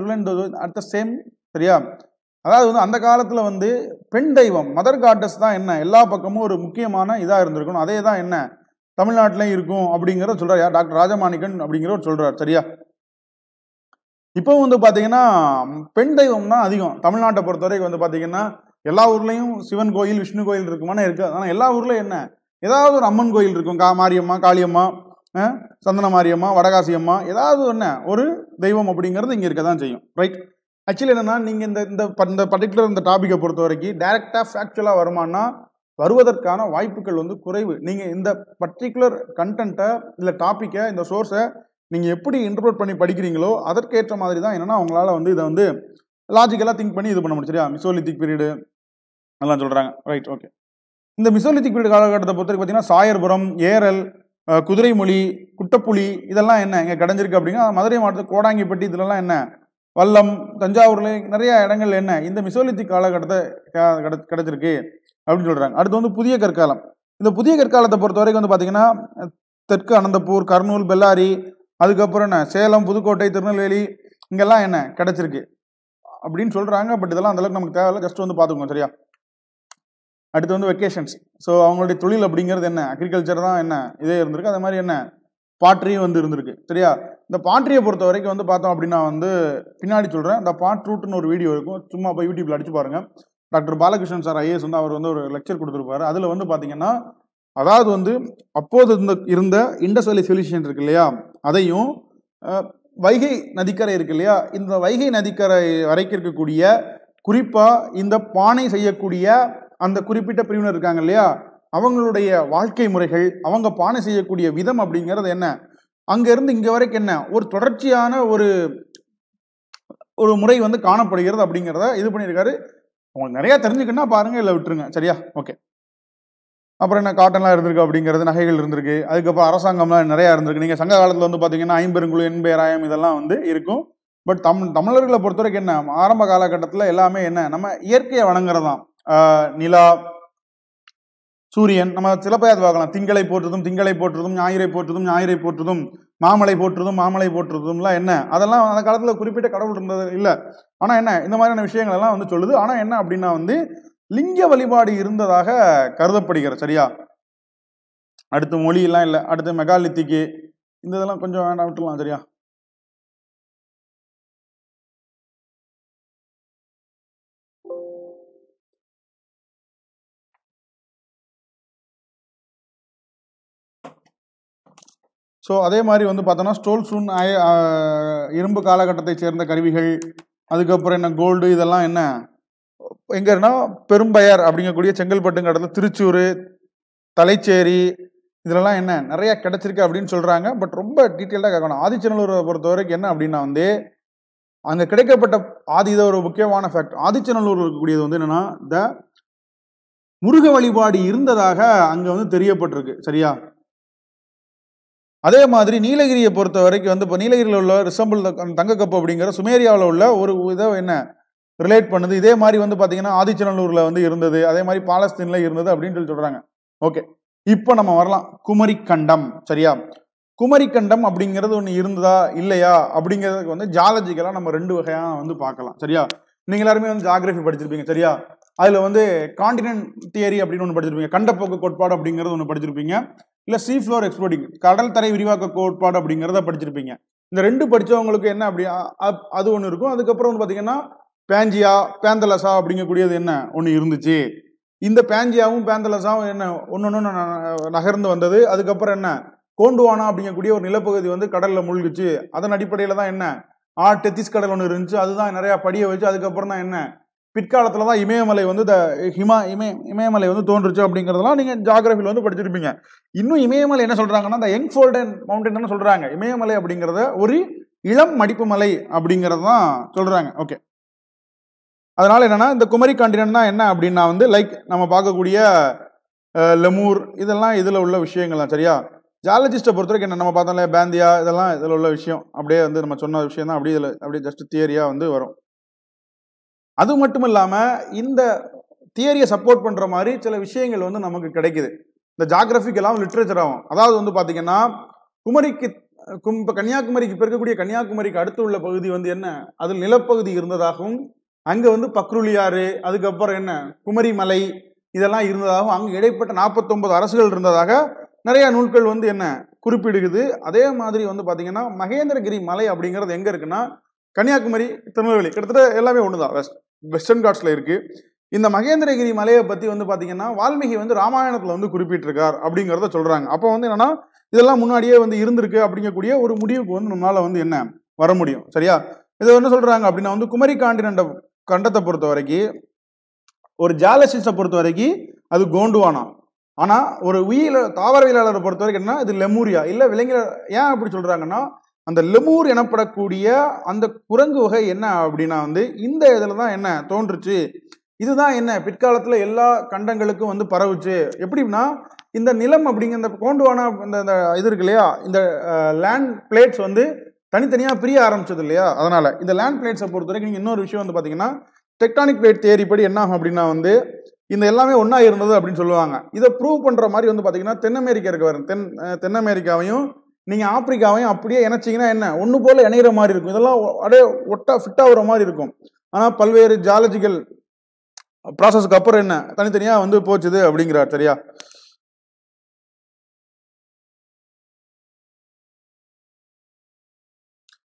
at the same சரியா அதாவது வந்து அந்த காலத்தில் வந்து பெண் தெய்வம் மதர் காட்டஸ் தான் என்ன எல்லா பக்கமும் ஒரு முக்கியமான இதாக இருந்திருக்கணும் அதே தான் என்ன தமிழ்நாட்டிலையும் இருக்கும் அப்படிங்கிறத சொல்கிறார் யார் டாக்டர் ராஜமாணிக்கன் அப்படிங்கிறவர் சொல்கிறார் சரியா இப்போ வந்து பார்த்தீங்கன்னா பெண் தெய்வம் தான் அதிகம் தமிழ்நாட்டை பொறுத்தவரைக்கும் வந்து பார்த்தீங்கன்னா எல்லா ஊர்லேயும் சிவன் கோயில் விஷ்ணு கோயில் இருக்குமானா இருக்கு ஆனால் எல்லா ஊர்லேயும் என்ன ஏதாவது ஒரு அம்மன் கோயில் இருக்கும் கா மாரியம்மா காளியம்மா சந்தன மாரியம்மா வடகாசி அம்மா ஏதாவது என்ன ஒரு தெய்வம் அப்படிங்கிறது இங்கே இருக்க தான் செய்யும் ரைட் ஆக்சுவலி என்னென்னா நீங்கள் இந்த இந்த இந்த பர்டிகுலர் இந்த டாப்பிக்கை பொறுத்த வரைக்கும் டைரெக்டாக ஃபேக்சுவலாக வருமானா வருவதற்கான வாய்ப்புகள் வந்து குறைவு நீங்கள் இந்த பர்டிகுலர் கண்டென்ட்டை இல்லை டாப்பிக்கை இந்த சோர்ஸை நீங்கள் எப்படி இன்டர்பிரட் பண்ணி படிக்கிறீங்களோ அதற்கேற்ற மாதிரி தான் என்னென்னா அவங்களால வந்து இதை வந்து லாஜிக்கலாக திங்க் பண்ணி இது பண்ண முடியும் சரியா மிசோலித்திக் பீரியடு அதெல்லாம் சொல்கிறாங்க ரைட் ஓகே இந்த மிசோலித்திக் பீரியட் காலகட்டத்தை பொறுத்தவரைக்கும் பார்த்தீங்கன்னா சாயர்புரம் ஏரல் குதிரைமொழி குட்டப்புலி இதெல்லாம் என்ன இங்கே கிடஞ்சிருக்கு அப்படின்னா மதுரை மாவட்டத்தில் கோடாங்கிப்பட்டி இதிலெல்லாம் என்ன வல்லம் தஞ்சாவூரில் நிறைய இடங்கள் என்ன இந்த மிசோலித்திக் காலகட்டத்தை கிடச்சிருக்கு அப்படின்னு சொல்கிறாங்க அடுத்து வந்து புதிய கற்காலம் இந்த புதிய கற்காலத்தை பொறுத்த வரைக்கும் வந்து பார்த்தீங்கன்னா தெற்கு அனந்தபூர் கர்னூல் பெல்லாரி அதுக்கப்புறம் என்ன சேலம் புதுக்கோட்டை திருநெல்வேலி இங்கெல்லாம் என்ன கிடச்சிருக்கு அப்படின்னு சொல்கிறாங்க பட் இதெல்லாம் அந்தளவுக்கு நமக்கு தேவையில்ல ஜஸ்ட் வந்து பார்த்துக்கோங்க சரியா அடுத்து வந்து வெக்கேஷன்ஸ் ஸோ அவங்களுடைய தொழில் அப்படிங்கிறது என்ன அக்ரிகல்ச்சர் தான் என்ன இதே இருந்திருக்கு அது மாதிரி என்ன பாட்ரியும் வந்து இருந்திருக்கு சரியா இந்த பாட்ரியை பொறுத்த வரைக்கும் வந்து பார்த்தோம் அப்படின்னா வந்து பின்னாடி சொல்கிறேன் இந்த பாட் ரூட்னு ஒரு வீடியோ இருக்கும் சும்மா போய் யூடியூப்ல அடிச்சு பாருங்கள் டாக்டர் பாலகிருஷ்ணன் சார் ஐஏஎஸ் வந்து அவர் வந்து ஒரு லெக்சர் கொடுத்துருப்பாரு அதில் வந்து பார்த்தீங்கன்னா அதாவது வந்து அப்போது இருந்த இருந்த சொல்யூஷன் இருக்கு இல்லையா அதையும் வைகை நதிக்கரை இருக்கு இல்லையா இந்த வைகை நதிக்கரை வரைக்கும் இருக்கக்கூடிய குறிப்பாக இந்த பானை செய்யக்கூடிய அந்த குறிப்பிட்ட பிரிவினர் இருக்காங்க இல்லையா அவங்களுடைய வாழ்க்கை முறைகள் அவங்க பானை செய்யக்கூடிய விதம் அப்படிங்கிறது என்ன அங்கேருந்து இங்கே வரைக்கும் என்ன ஒரு தொடர்ச்சியான ஒரு ஒரு முறை வந்து காணப்படுகிறது அப்படிங்கிறத இது பண்ணியிருக்காரு உங்களுக்கு நிறையா தெரிஞ்சுக்கணும்னா பாருங்கள் இல்லை விட்டுருங்க சரியா ஓகே அப்புறம் என்ன காட்டன்லாம் இருந்திருக்கு அப்படிங்கிறது நகைகள் இருந்திருக்கு அதுக்கப்புறம் அரசாங்கம்லாம் நிறையா இருந்திருக்கு நீங்கள் சங்க காலத்தில் வந்து பார்த்தீங்கன்னா ஐம்பெருங்குழு எண்பேராயம் இதெல்லாம் வந்து இருக்கும் பட் தம் தமிழர்களை பொறுத்தவரைக்கும் என்ன ஆரம்ப காலகட்டத்தில் எல்லாமே என்ன நம்ம இயற்கையை வணங்குறதாம் நிலா சூரியன் நம்ம சிலப்பையாது பார்க்கலாம் திங்களை போற்றுதும் திங்களை போற்றுதும் ஞாயிறை போற்றுதும் ஞாயிறை போற்றுதும் மாமலை போற்றுதும் மாமலை போற்றுதும்லாம் என்ன அதெல்லாம் அந்த காலத்தில் குறிப்பிட்ட கடவுள் இருந்தது இல்லை ஆனால் என்ன இந்த மாதிரியான விஷயங்கள் எல்லாம் வந்து சொல்லுது ஆனால் என்ன அப்படின்னா வந்து லிங்க வழிபாடு இருந்ததாக கருதப்படுகிறது சரியா அடுத்து மொழியெல்லாம் இல்லை அடுத்து மெகாலித்திக்கு இந்த இதெல்லாம் கொஞ்சம் வேண்டாம் விட்டுலாம் சரியா ஸோ அதே மாதிரி வந்து பார்த்தோன்னா ஸ்டோல் சூன் இரும்பு காலகட்டத்தை சேர்ந்த கருவிகள் அதுக்கப்புறம் என்ன கோல்டு இதெல்லாம் என்ன எங்கன்னா பெரும்பயர் அப்படிங்கக்கூடிய செங்கல்பட்டுங்க இடத்துல திருச்சூர் தலைச்சேரி இதிலலாம் என்ன நிறையா கிடச்சிருக்கு அப்படின்னு சொல்கிறாங்க பட் ரொம்ப டீட்டெயில்டாக கேட்கணும் ஆதிச்சநல்லூரை பொறுத்த வரைக்கும் என்ன அப்படின்னா வந்து அங்கே கிடைக்கப்பட்ட ஆதி இதை ஒரு முக்கியமான ஃபேக்ட் ஆதிச்சநல்லூர் இருக்கக்கூடியது வந்து என்னென்னா இந்த முருக வழிபாடு இருந்ததாக அங்கே வந்து தெரியப்பட்டிருக்கு சரியா அதே மாதிரி நீலகிரியை பொறுத்த வரைக்கும் வந்து இப்போ நீலகிரியில் உள்ள ரிசம்பிள் தங்கக்கப்பு அப்படிங்கிற சுமேரியாவில் உள்ள ஒரு இதை என்ன ரிலேட் பண்ணுது இதே மாதிரி வந்து பார்த்தீங்கன்னா ஆதிச்சநல்லூரில் வந்து இருந்தது அதே மாதிரி பாலஸ்தீனில் இருந்தது அப்படின்னு சொல்லி சொல்கிறாங்க ஓகே இப்போ நம்ம வரலாம் குமரிக்கண்டம் சரியா குமரிக்கண்டம் அப்படிங்கிறது ஒன்று இருந்ததா இல்லையா அப்படிங்கிறதுக்கு வந்து ஜாலஜிக்கலாக நம்ம ரெண்டு வகையாக வந்து பார்க்கலாம் சரியா நீங்கள் எல்லாருமே வந்து ஜாகிரபி படிச்சிருப்பீங்க சரியா அதில் வந்து காண்டினென்ட் தியரி அப்படின்னு ஒன்று படிச்சிருப்பீங்க கண்டப்போக்கு கோட்பாடு அப்படிங்கிறது ஒன்று படிச்சிருப்பீங்க இல்லை சீ ஃப்ளோர் எக்ஸ்ப்ளோரிங் கடல் தரை விரிவாக்க கோட்பாடு அப்படிங்கிறத படிச்சிருப்பீங்க இந்த ரெண்டு படித்தவங்களுக்கு என்ன அப்படி அது ஒன்று இருக்கும் அதுக்கப்புறம் வந்து பார்த்தீங்கன்னா பேஞ்சியா பேந்தலசா அப்படிங்கக்கூடியது என்ன ஒன்று இருந்துச்சு இந்த பேஞ்சியாவும் பேந்தலசாவும் என்ன ஒன்று ஒன்று நகர்ந்து வந்தது அதுக்கப்புறம் என்ன கோண்டுவானா அப்படிங்கக்கூடிய ஒரு நிலப்பகுதி வந்து கடலில் மூழ்கிச்சு அதன் அடிப்படையில் தான் என்ன ஆ டெத்திஸ் கடல் ஒன்று இருந்துச்சு அதுதான் நிறையா படிய வச்சு அதுக்கப்புறம் தான் என்ன பிற்காலத்தில் தான் இமயமலை வந்து த ஹிமா இமய இமயமலை வந்து தோன்றுச்சு அப்படிங்கிறதெல்லாம் நீங்கள் ஜாகிரபியில் வந்து படிச்சிருப்பீங்க இன்னும் இமயமலை என்ன சொல்கிறாங்கன்னா இந்த யங் ஃபோல்டன் மவுண்டன்னு சொல்கிறாங்க இமயமலை அப்படிங்கிறத ஒரு இளம் மடிப்பு மலை அப்படிங்கிறது தான் சொல்கிறாங்க ஓகே அதனால் என்னென்னா இந்த குமரி காண்டினா என்ன அப்படின்னா வந்து லைக் நம்ம பார்க்கக்கூடிய லெமூர் இதெல்லாம் இதில் உள்ள விஷயங்கள் தான் சரியா ஜாலஜிஸ்ட்டை வரைக்கும் என்ன நம்ம பார்த்தோம்ல பேந்தியா இதெல்லாம் இதில் உள்ள விஷயம் அப்படியே வந்து நம்ம சொன்ன விஷயம் தான் அப்படியே இதில் அப்படியே ஜஸ்ட் தியரியாக வந்து வரும் அது மட்டும் இல்லாமல் இந்த தியரியை சப்போர்ட் பண்ணுற மாதிரி சில விஷயங்கள் வந்து நமக்கு கிடைக்குது இந்த ஜாகிரபிக்கெல்லாம் ஆகும் அதாவது வந்து பார்த்தீங்கன்னா குமரிக்கு கும் இப்போ கன்னியாகுமரிக்கு இப்போ இருக்கக்கூடிய கன்னியாகுமரிக்கு அடுத்து உள்ள பகுதி வந்து என்ன அதில் நிலப்பகுதி இருந்ததாகவும் அங்கே வந்து பக்ருலியாறு அதுக்கப்புறம் என்ன குமரி மலை இதெல்லாம் இருந்ததாகவும் அங்கே இடைப்பட்ட நாற்பத்தொம்பது அரசுகள் இருந்ததாக நிறையா நூல்கள் வந்து என்ன குறிப்பிடுகிறது அதே மாதிரி வந்து பார்த்தீங்கன்னா மகேந்திரகிரி மலை அப்படிங்கிறது எங்கே இருக்குன்னா கன்னியாகுமரி திருநெல்வேலி கிட்டத்தட்ட எல்லாமே ஒன்று தான் வெஸ்ட் வெஸ்டர்ன் காட்ஸில் இருக்குது இந்த மகேந்திரகிரி மலையை பற்றி வந்து பார்த்தீங்கன்னா வால்மீகி வந்து ராமாயணத்தில் வந்து குறிப்பிட்டிருக்கார் அப்படிங்கிறத சொல்கிறாங்க அப்போ வந்து என்னென்னா இதெல்லாம் முன்னாடியே வந்து இருந்திருக்கு அப்படிங்கக்கூடிய ஒரு முடிவுக்கு வந்து நம்மளால் வந்து என்ன வர முடியும் சரியா இதை என்ன சொல்கிறாங்க அப்படின்னா வந்து குமரி காண்டினண்ட கண்டத்தை பொறுத்த வரைக்கும் ஒரு ஜாலசிஸை பொறுத்த வரைக்கும் அது கோண்டுவானா ஆனால் ஒரு உயிர தாவரவியலாளரை பொறுத்த வரைக்கும் என்ன இது லெமூரியா இல்லை விலங்கில ஏன் அப்படி சொல்கிறாங்கன்னா அந்த லெமூர் எனப்படக்கூடிய அந்த குரங்கு வகை என்ன அப்படின்னா வந்து இந்த இதில் தான் என்ன தோன்றுச்சு இதுதான் என்ன பிற்காலத்தில் எல்லா கண்டங்களுக்கும் வந்து பரவுச்சு எப்படின்னா இந்த நிலம் அப்படிங்கிற இந்த கோண்டுவானா இந்த இது இருக்கு இல்லையா இந்த லேண்ட் பிளேட்ஸ் வந்து தனித்தனியாக பிரிய ஆரம்பிச்சது இல்லையா அதனால் இந்த லேண்ட் பிளேட்ஸை பொறுத்த வரைக்கும் நீங்கள் இன்னொரு விஷயம் வந்து பார்த்தீங்கன்னா டெக்டானிக் பிளேட் தேரி படி என்ன ஆகும் அப்படின்னா வந்து இந்த எல்லாமே ஒன்றா இருந்தது அப்படின்னு சொல்லுவாங்க இதை ப்ரூவ் பண்ணுற மாதிரி வந்து பார்த்தீங்கன்னா தென் அமெரிக்கா இருக்க வரும் தென் தென் அமெரிக்காவையும் நீங்கள் ஆப்பிரிக்காவையும் அப்படியே இணைச்சிங்கன்னா என்ன ஒன்று போல் இணைகிற மாதிரி இருக்கும் இதெல்லாம் அப்படியே ஒட்டா ஃபிட்டாகிற மாதிரி இருக்கும் ஆனால் பல்வேறு ஜாலஜிக்கல் ப்ராசஸ்க்கு அப்புறம் என்ன தனித்தனியாக வந்து போச்சுது அப்படிங்கிறார் சரியா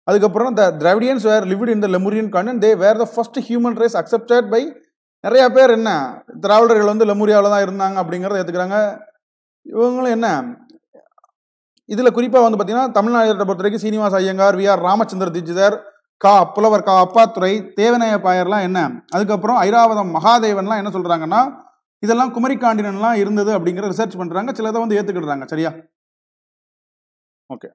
அதுக்கப்புறம் the Dravidians were lived in the Lemurian continent they were the first human race accepted by நிறையா பேர் என்ன திராவிடர்கள் வந்து லெமுரியாவில் தான் இருந்தாங்க அப்படிங்கிறத ஏற்றுக்கிறாங்க இவங்களும் என்ன இதில் குறிப்பாக வந்து பார்த்தீங்கன்னா தமிழ்நாடு பொறுத்த வரைக்கும் சீனிவாச ஐயங்கார் வி ஆர் ராமச்சந்திர திஜிதர் கா புலவர் கா அப்பாத்துறை தேவநாய பாயர்லாம் என்ன அதுக்கப்புறம் ஐராவதம் மகாதேவன்லாம் என்ன சொல்கிறாங்கன்னா இதெல்லாம் குமரிக்காண்டினன்லாம் இருந்தது அப்படிங்கிற ரிசர்ச் பண்ணுறாங்க சிலதை வந்து ஏற்றுக்கிடுறாங்க சரியா ஓகே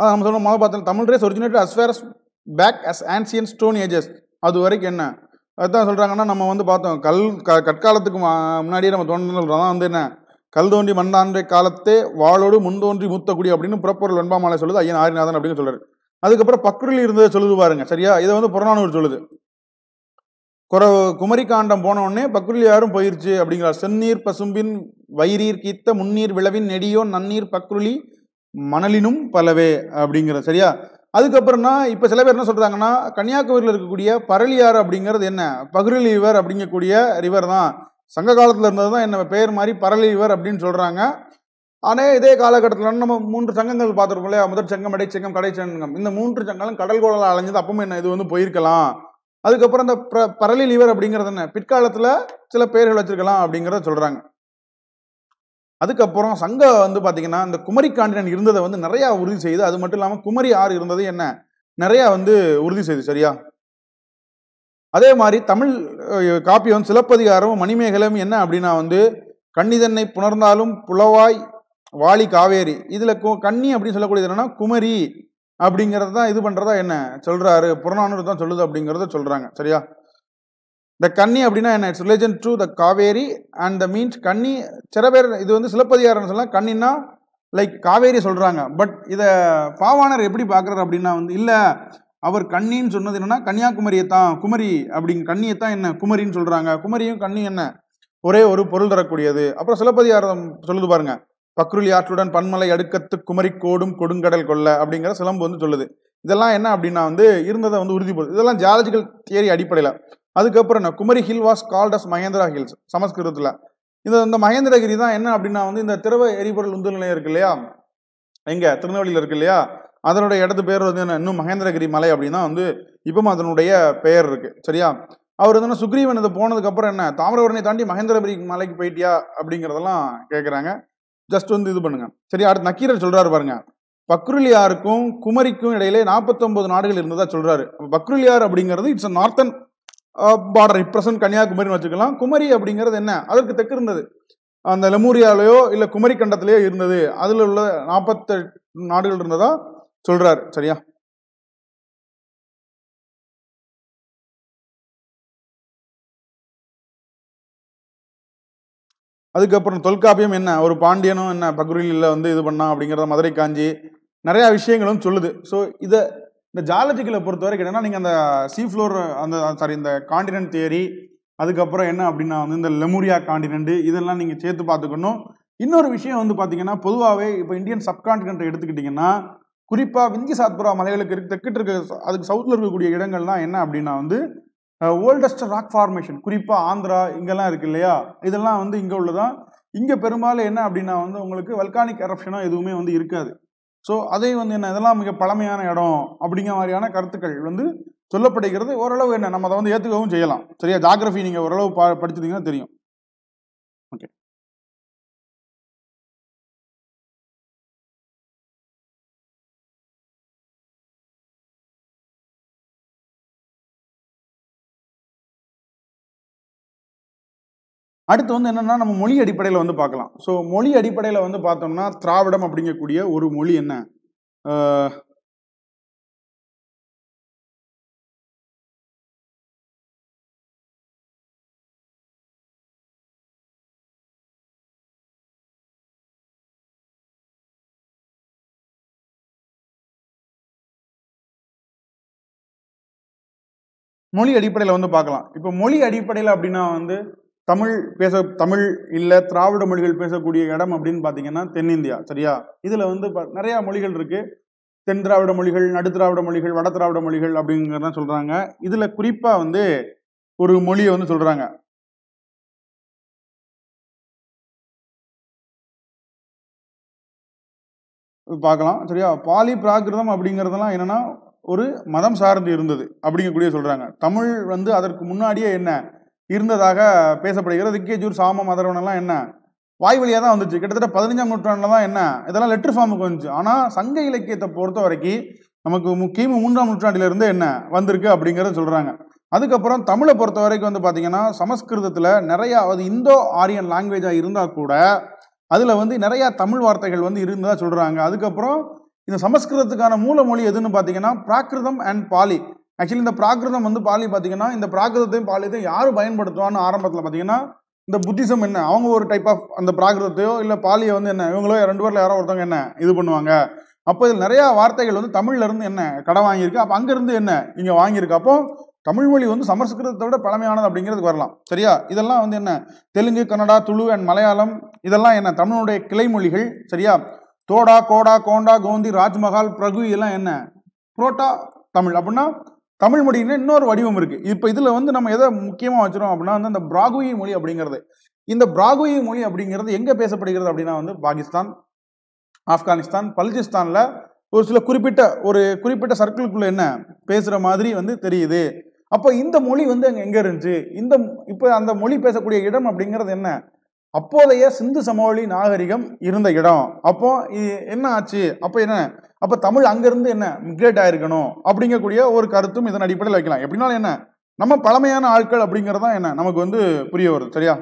அது நம்ம சொல்லணும் முதல் பார்த்தோம் Tamil race originate as far back as ancient stone ages அது வரைக்கும் என்ன அதுதான் சொல்கிறாங்கன்னா நம்ம வந்து பார்த்தோம் கல் க கற்காலத்துக்கு முன்னாடியே நம்ம தோன்றோம் சொல்கிறோம் வந்து என்ன கல் தோன்றி மண்ணாண்டை காலத்தே வாளோடு முன் தோன்றி அப்படின்னு புறப்பொருள் வெண்பாமலை சொல்லுது ஐயன் ஆரிநாதன் அப்படின்னு சொல்கிறார் அதுக்கப்புறம் பக்குரில் இருந்ததை சொல்லுது பாருங்க சரியா இதை வந்து புறநானூர் சொல்லுது குற குமரி காண்டம் போனவுடனே பக்குரில் யாரும் போயிடுச்சு அப்படிங்கிறார் செந்நீர் பசும்பின் வயிறீர் கீத்த முன்னீர் விளவின் நெடியோ நன்னீர் பக்குருளி மணலினும் பலவே அப்படிங்கிற சரியா அதுக்கப்புறம்னா இப்போ சில பேர் என்ன சொல்கிறாங்கன்னா கன்னியாகுமரியில் இருக்கக்கூடிய பரளியாறு அப்படிங்கிறது என்ன ரிவர் அப்படிங்கக்கூடிய ரிவர் தான் சங்க காலத்தில் இருந்தது தான் என்ன பெயர் மாதிரி ரிவர் அப்படின்னு சொல்கிறாங்க ஆனால் இதே காலகட்டத்தில் நம்ம மூன்று சங்கங்கள் பார்த்துருக்கோம் இல்லையா முதற் சங்கம் சங்கம் கடை சங்கம் இந்த மூன்று சங்கங்களும் கடல்கோளால் அலைஞ்சது அப்பவும் என்ன இது வந்து போயிருக்கலாம் அதுக்கப்புறம் இந்த பரளி லிவர் அப்படிங்கிறது என்ன பிற்காலத்தில் சில பெயர்கள் வச்சிருக்கலாம் அப்படிங்கிறத சொல்கிறாங்க அதுக்கப்புறம் சங்கம் வந்து பார்த்தீங்கன்னா இந்த குமரி காண்டினன் இருந்ததை வந்து நிறையா உறுதி செய்து அது மட்டும் இல்லாமல் குமரி ஆறு இருந்தது என்ன நிறையா வந்து உறுதி செய்து சரியா அதே மாதிரி தமிழ் காப்பியம் சிலப்பதிகாரம் மணிமேகலம் என்ன அப்படின்னா வந்து கன்னிதன்னை புணர்ந்தாலும் புலவாய் வாலி காவேரி இதில் கன்னி அப்படின்னு சொல்லக்கூடியது என்னன்னா குமரி அப்படிங்கிறது தான் இது பண்ணுறதா என்ன சொல்கிறாரு புறநானூறு தான் சொல்லுது அப்படிங்கிறத சொல்கிறாங்க சரியா த கன்னி அப்படின்னா என்ன it's relation to the Kaveri and the means Kanni சில பேர் இது வந்து சிலப்பதிகாரம்னு சொல்லலாம் கன்னின்னா லைக் காவேரி சொல்கிறாங்க பட் இதை பாவாணர் எப்படி பார்க்குறாரு அப்படின்னா வந்து இல்லை அவர் கண்ணின்னு சொன்னது என்னென்னா கன்னியாகுமரியை தான் குமரி அப்படிங்க கண்ணியை தான் என்ன குமரின்னு சொல்கிறாங்க குமரியும் கண்ணி என்ன ஒரே ஒரு பொருள் தரக்கூடியது அப்புறம் சிலப்பதிகாரம் சொல்லுது பாருங்க பக்ருலி ஆற்றுடன் பன்மலை அடுக்கத்து குமரி கோடும் கொடுங்கடல் கொள்ள அப்படிங்கிற சிலம்பு வந்து சொல்லுது இதெல்லாம் என்ன அப்படின்னா வந்து இருந்ததை வந்து உறுதிப்படுது இதெல்லாம் ஜாலஜிக்கல் தியரி அடிப்படையில் அதுக்கப்புறம் என்ன Kumari hill was called as Mahendra hills சமஸ்கிருதத்தில் இந்த இந்த மகேந்திரகிரி தான் என்ன அப்படின்னா வந்து இந்த திரவ எரிபொருள் உந்து நிலையம் இருக்கு இல்லையா எங்க திருநெல்வேலியில் இருக்கு இல்லையா அதனுடைய இடத்து பேர் வந்து என்ன இன்னும் மகேந்திரகிரி மலை அப்படின்னா வந்து இப்பவும் அதனுடைய பெயர் இருக்கு சரியா அவர் என்ன சுக்ரீவன் இதை போனதுக்கப்புறம் என்ன தாமிரபரணி தாண்டி மகேந்திரபுரி மலைக்கு போயிட்டியா அப்படிங்கிறதெல்லாம் கேட்குறாங்க ஜஸ்ட் வந்து இது பண்ணுங்க சரி அடுத்து நக்கீரர் சொல்கிறாரு பாருங்க பக்ருலியாருக்கும் குமரிக்கும் இடையிலே நாற்பத்தொம்பது நாடுகள் இருந்ததா சொல்கிறாரு பக்ருலியார் அப்படிங்கிறது இட்ஸ் நார்த்தன் பார்டர் பிரசன்ட் கன்னியாகுமரின்னு வச்சுக்கலாம் குமரி அப்படிங்கிறது என்ன அதற்கு தெற்கு இருந்தது அந்த லெமூரியாலேயோ இல்லை குமரி கண்டத்திலேயோ இருந்தது அதில் உள்ள நாற்பத்தி நாடுகள் இருந்ததா சொல்றாரு சரியா அதுக்கப்புறம் தொல்காப்பியம் என்ன ஒரு பாண்டியனும் என்ன பக்ரூலில் வந்து இது பண்ணா அப்படிங்கிறத மதுரை காஞ்சி நிறையா விஷயங்களும் சொல்லுது ஸோ இதை இந்த ஜாலஜிக்கலை பொறுத்த வரைக்கும் என்னென்னா நீங்கள் அந்த சீ ஃப்ளோர் அந்த சாரி இந்த காண்டினென்ட் தியரி அதுக்கப்புறம் என்ன அப்படின்னா வந்து இந்த லெமூரியா காண்டினென்ட் இதெல்லாம் நீங்கள் சேர்த்து பார்த்துக்கணும் இன்னொரு விஷயம் வந்து பார்த்தீங்கன்னா பொதுவாகவே இப்போ இந்தியன் சப்காண்டினென்ட் எடுத்துக்கிட்டிங்கன்னா குறிப்பாக விந்தி சாத்புரா மலைகளுக்கு இருக்கு தெற்கிட்டு இருக்க அதுக்கு சவுத்தில் இருக்கக்கூடிய இடங்கள்லாம் என்ன அப்படின்னா வந்து ஓல்டஸ்ட் ராக் ஃபார்மேஷன் குறிப்பாக ஆந்திரா இங்கெல்லாம் இருக்கு இல்லையா இதெல்லாம் வந்து இங்கே உள்ளதான் இங்கே பெரும்பாலும் என்ன அப்படின்னா வந்து உங்களுக்கு வல்கானிக் கரப்ஷனாக எதுவுமே வந்து இருக்காது ஸோ அதே வந்து என்ன இதெல்லாம் மிக பழமையான இடம் அப்படிங்கிற மாதிரியான கருத்துக்கள் வந்து சொல்லப்படுகிறது ஓரளவு என்ன நம்ம அதை வந்து ஏற்றுக்கவும் செய்யலாம் சரியா ஜாகிரஃபி நீங்கள் ஓரளவு ப படிச்சிருந்தீங்கன்னா தெரியும் அடுத்து வந்து என்னென்னா நம்ம மொழி அடிப்படையில் வந்து பார்க்கலாம் ஸோ மொழி அடிப்படையில் வந்து பார்த்தோம்னா திராவிடம் அப்படிங்கக்கூடிய ஒரு மொழி என்ன மொழி அடிப்படையில் வந்து பார்க்கலாம் இப்போ மொழி அடிப்படையில் அப்படின்னா வந்து தமிழ் பேச தமிழ் இல்லை திராவிட மொழிகள் பேசக்கூடிய இடம் அப்படின்னு பார்த்தீங்கன்னா தென்னிந்தியா சரியா இதில் வந்து நிறையா மொழிகள் இருக்குது தென் திராவிட மொழிகள் நடு திராவிட மொழிகள் வட திராவிட மொழிகள் அப்படிங்கிறத சொல்கிறாங்க இதில் குறிப்பாக வந்து ஒரு மொழியை வந்து சொல்கிறாங்க பார்க்கலாம் சரியா பாலி பிராகிருதம் அப்படிங்கிறதெல்லாம் என்னென்னா ஒரு மதம் சார்ந்து இருந்தது அப்படிங்கக்கூடிய சொல்கிறாங்க தமிழ் வந்து அதற்கு முன்னாடியே என்ன இருந்ததாக பேசப்படுகிறது திக்கேஜூர் சாமம் மதரவனெல்லாம் என்ன வாய் வழியாக தான் வந்துச்சு கிட்டத்தட்ட பதினஞ்சாம் நூற்றாண்டில் தான் என்ன இதெல்லாம் லெட்டர் ஃபார்முக்கு வந்துச்சு ஆனால் சங்க இலக்கியத்தை பொறுத்த வரைக்கும் நமக்கு முக்கியமாக மூன்றாம் நூற்றாண்டிலிருந்து என்ன வந்திருக்கு அப்படிங்கிறத சொல்கிறாங்க அதுக்கப்புறம் தமிழை பொறுத்த வரைக்கும் வந்து பார்த்தீங்கன்னா சமஸ்கிருதத்தில் நிறையா அது இந்தோ ஆரியன் லாங்குவேஜாக இருந்தால் கூட அதில் வந்து நிறையா தமிழ் வார்த்தைகள் வந்து இருந்ததாக சொல்கிறாங்க அதுக்கப்புறம் இந்த சமஸ்கிருதத்துக்கான மூல மொழி எதுன்னு பார்த்தீங்கன்னா பிராகிருதம் அண்ட் பாலி ஆக்சுவலி இந்த பிராகிருதம் வந்து பாலி பார்த்தீங்கன்னா இந்த பிராகிருதத்தையும் பாலியத்தையும் யார் பயன்படுத்துவான்னு ஆரம்பத்தில் பார்த்தீங்கன்னா இந்த புத்திசம் என்ன அவங்க ஒரு டைப் ஆஃப் அந்த பிராகிருதத்தையோ இல்லை பாலியை வந்து என்ன இவங்களோ ரெண்டு பேரில் யாரோ ஒருத்தவங்க என்ன இது பண்ணுவாங்க அப்போ இதில் நிறையா வார்த்தைகள் வந்து தமிழ்லேருந்து என்ன கடை வாங்கியிருக்கு அப்போ அங்கேருந்து என்ன இங்கே வாங்கியிருக்கு அப்போ தமிழ் மொழி வந்து சமஸ்கிருதத்தை விட பழமையானது அப்படிங்கிறதுக்கு வரலாம் சரியா இதெல்லாம் வந்து என்ன தெலுங்கு கன்னடா துளு அண்ட் மலையாளம் இதெல்லாம் என்ன தமிழனுடைய கிளை மொழிகள் சரியா தோடா கோடா கோண்டா கோந்தி ராஜ்மஹால் பிரகு இதெல்லாம் என்ன புரோட்டா தமிழ் அப்படின்னா தமிழ் மொழினா இன்னொரு வடிவம் இருக்கு இப்போ இதுல வந்து நம்ம எதை முக்கியமா வச்சிரும் அப்படின்னா வந்து அந்த பிராகுயி மொழி அப்படிங்கிறது இந்த பிராகுயி மொழி அப்படிங்கிறது எங்க பேசப்படுகிறது அப்படின்னா வந்து பாகிஸ்தான் ஆப்கானிஸ்தான் பலுச்சிஸ்தான்ல ஒரு சில குறிப்பிட்ட ஒரு குறிப்பிட்ட சர்க்கிளுக்குள்ள என்ன பேசுற மாதிரி வந்து தெரியுது அப்போ இந்த மொழி வந்து அங்கே எங்கே இருந்துச்சு இந்த இப்போ அந்த மொழி பேசக்கூடிய இடம் அப்படிங்கிறது என்ன அப்போதைய சிந்து சமவெளி நாகரிகம் இருந்த இடம் அப்போ என்ன ஆச்சு அப்போ என்ன அப்போ தமிழ் அங்கேருந்து என்ன மிக்ரேட் ஆயிருக்கணும் அப்படிங்கக்கூடிய ஒரு கருத்தும் இதன் அடிப்படையில் வைக்கலாம் எப்படின்னாலும் என்ன நம்ம பழமையான ஆட்கள் அப்படிங்கிறது தான் என்ன நமக்கு வந்து புரிய வருது சரியா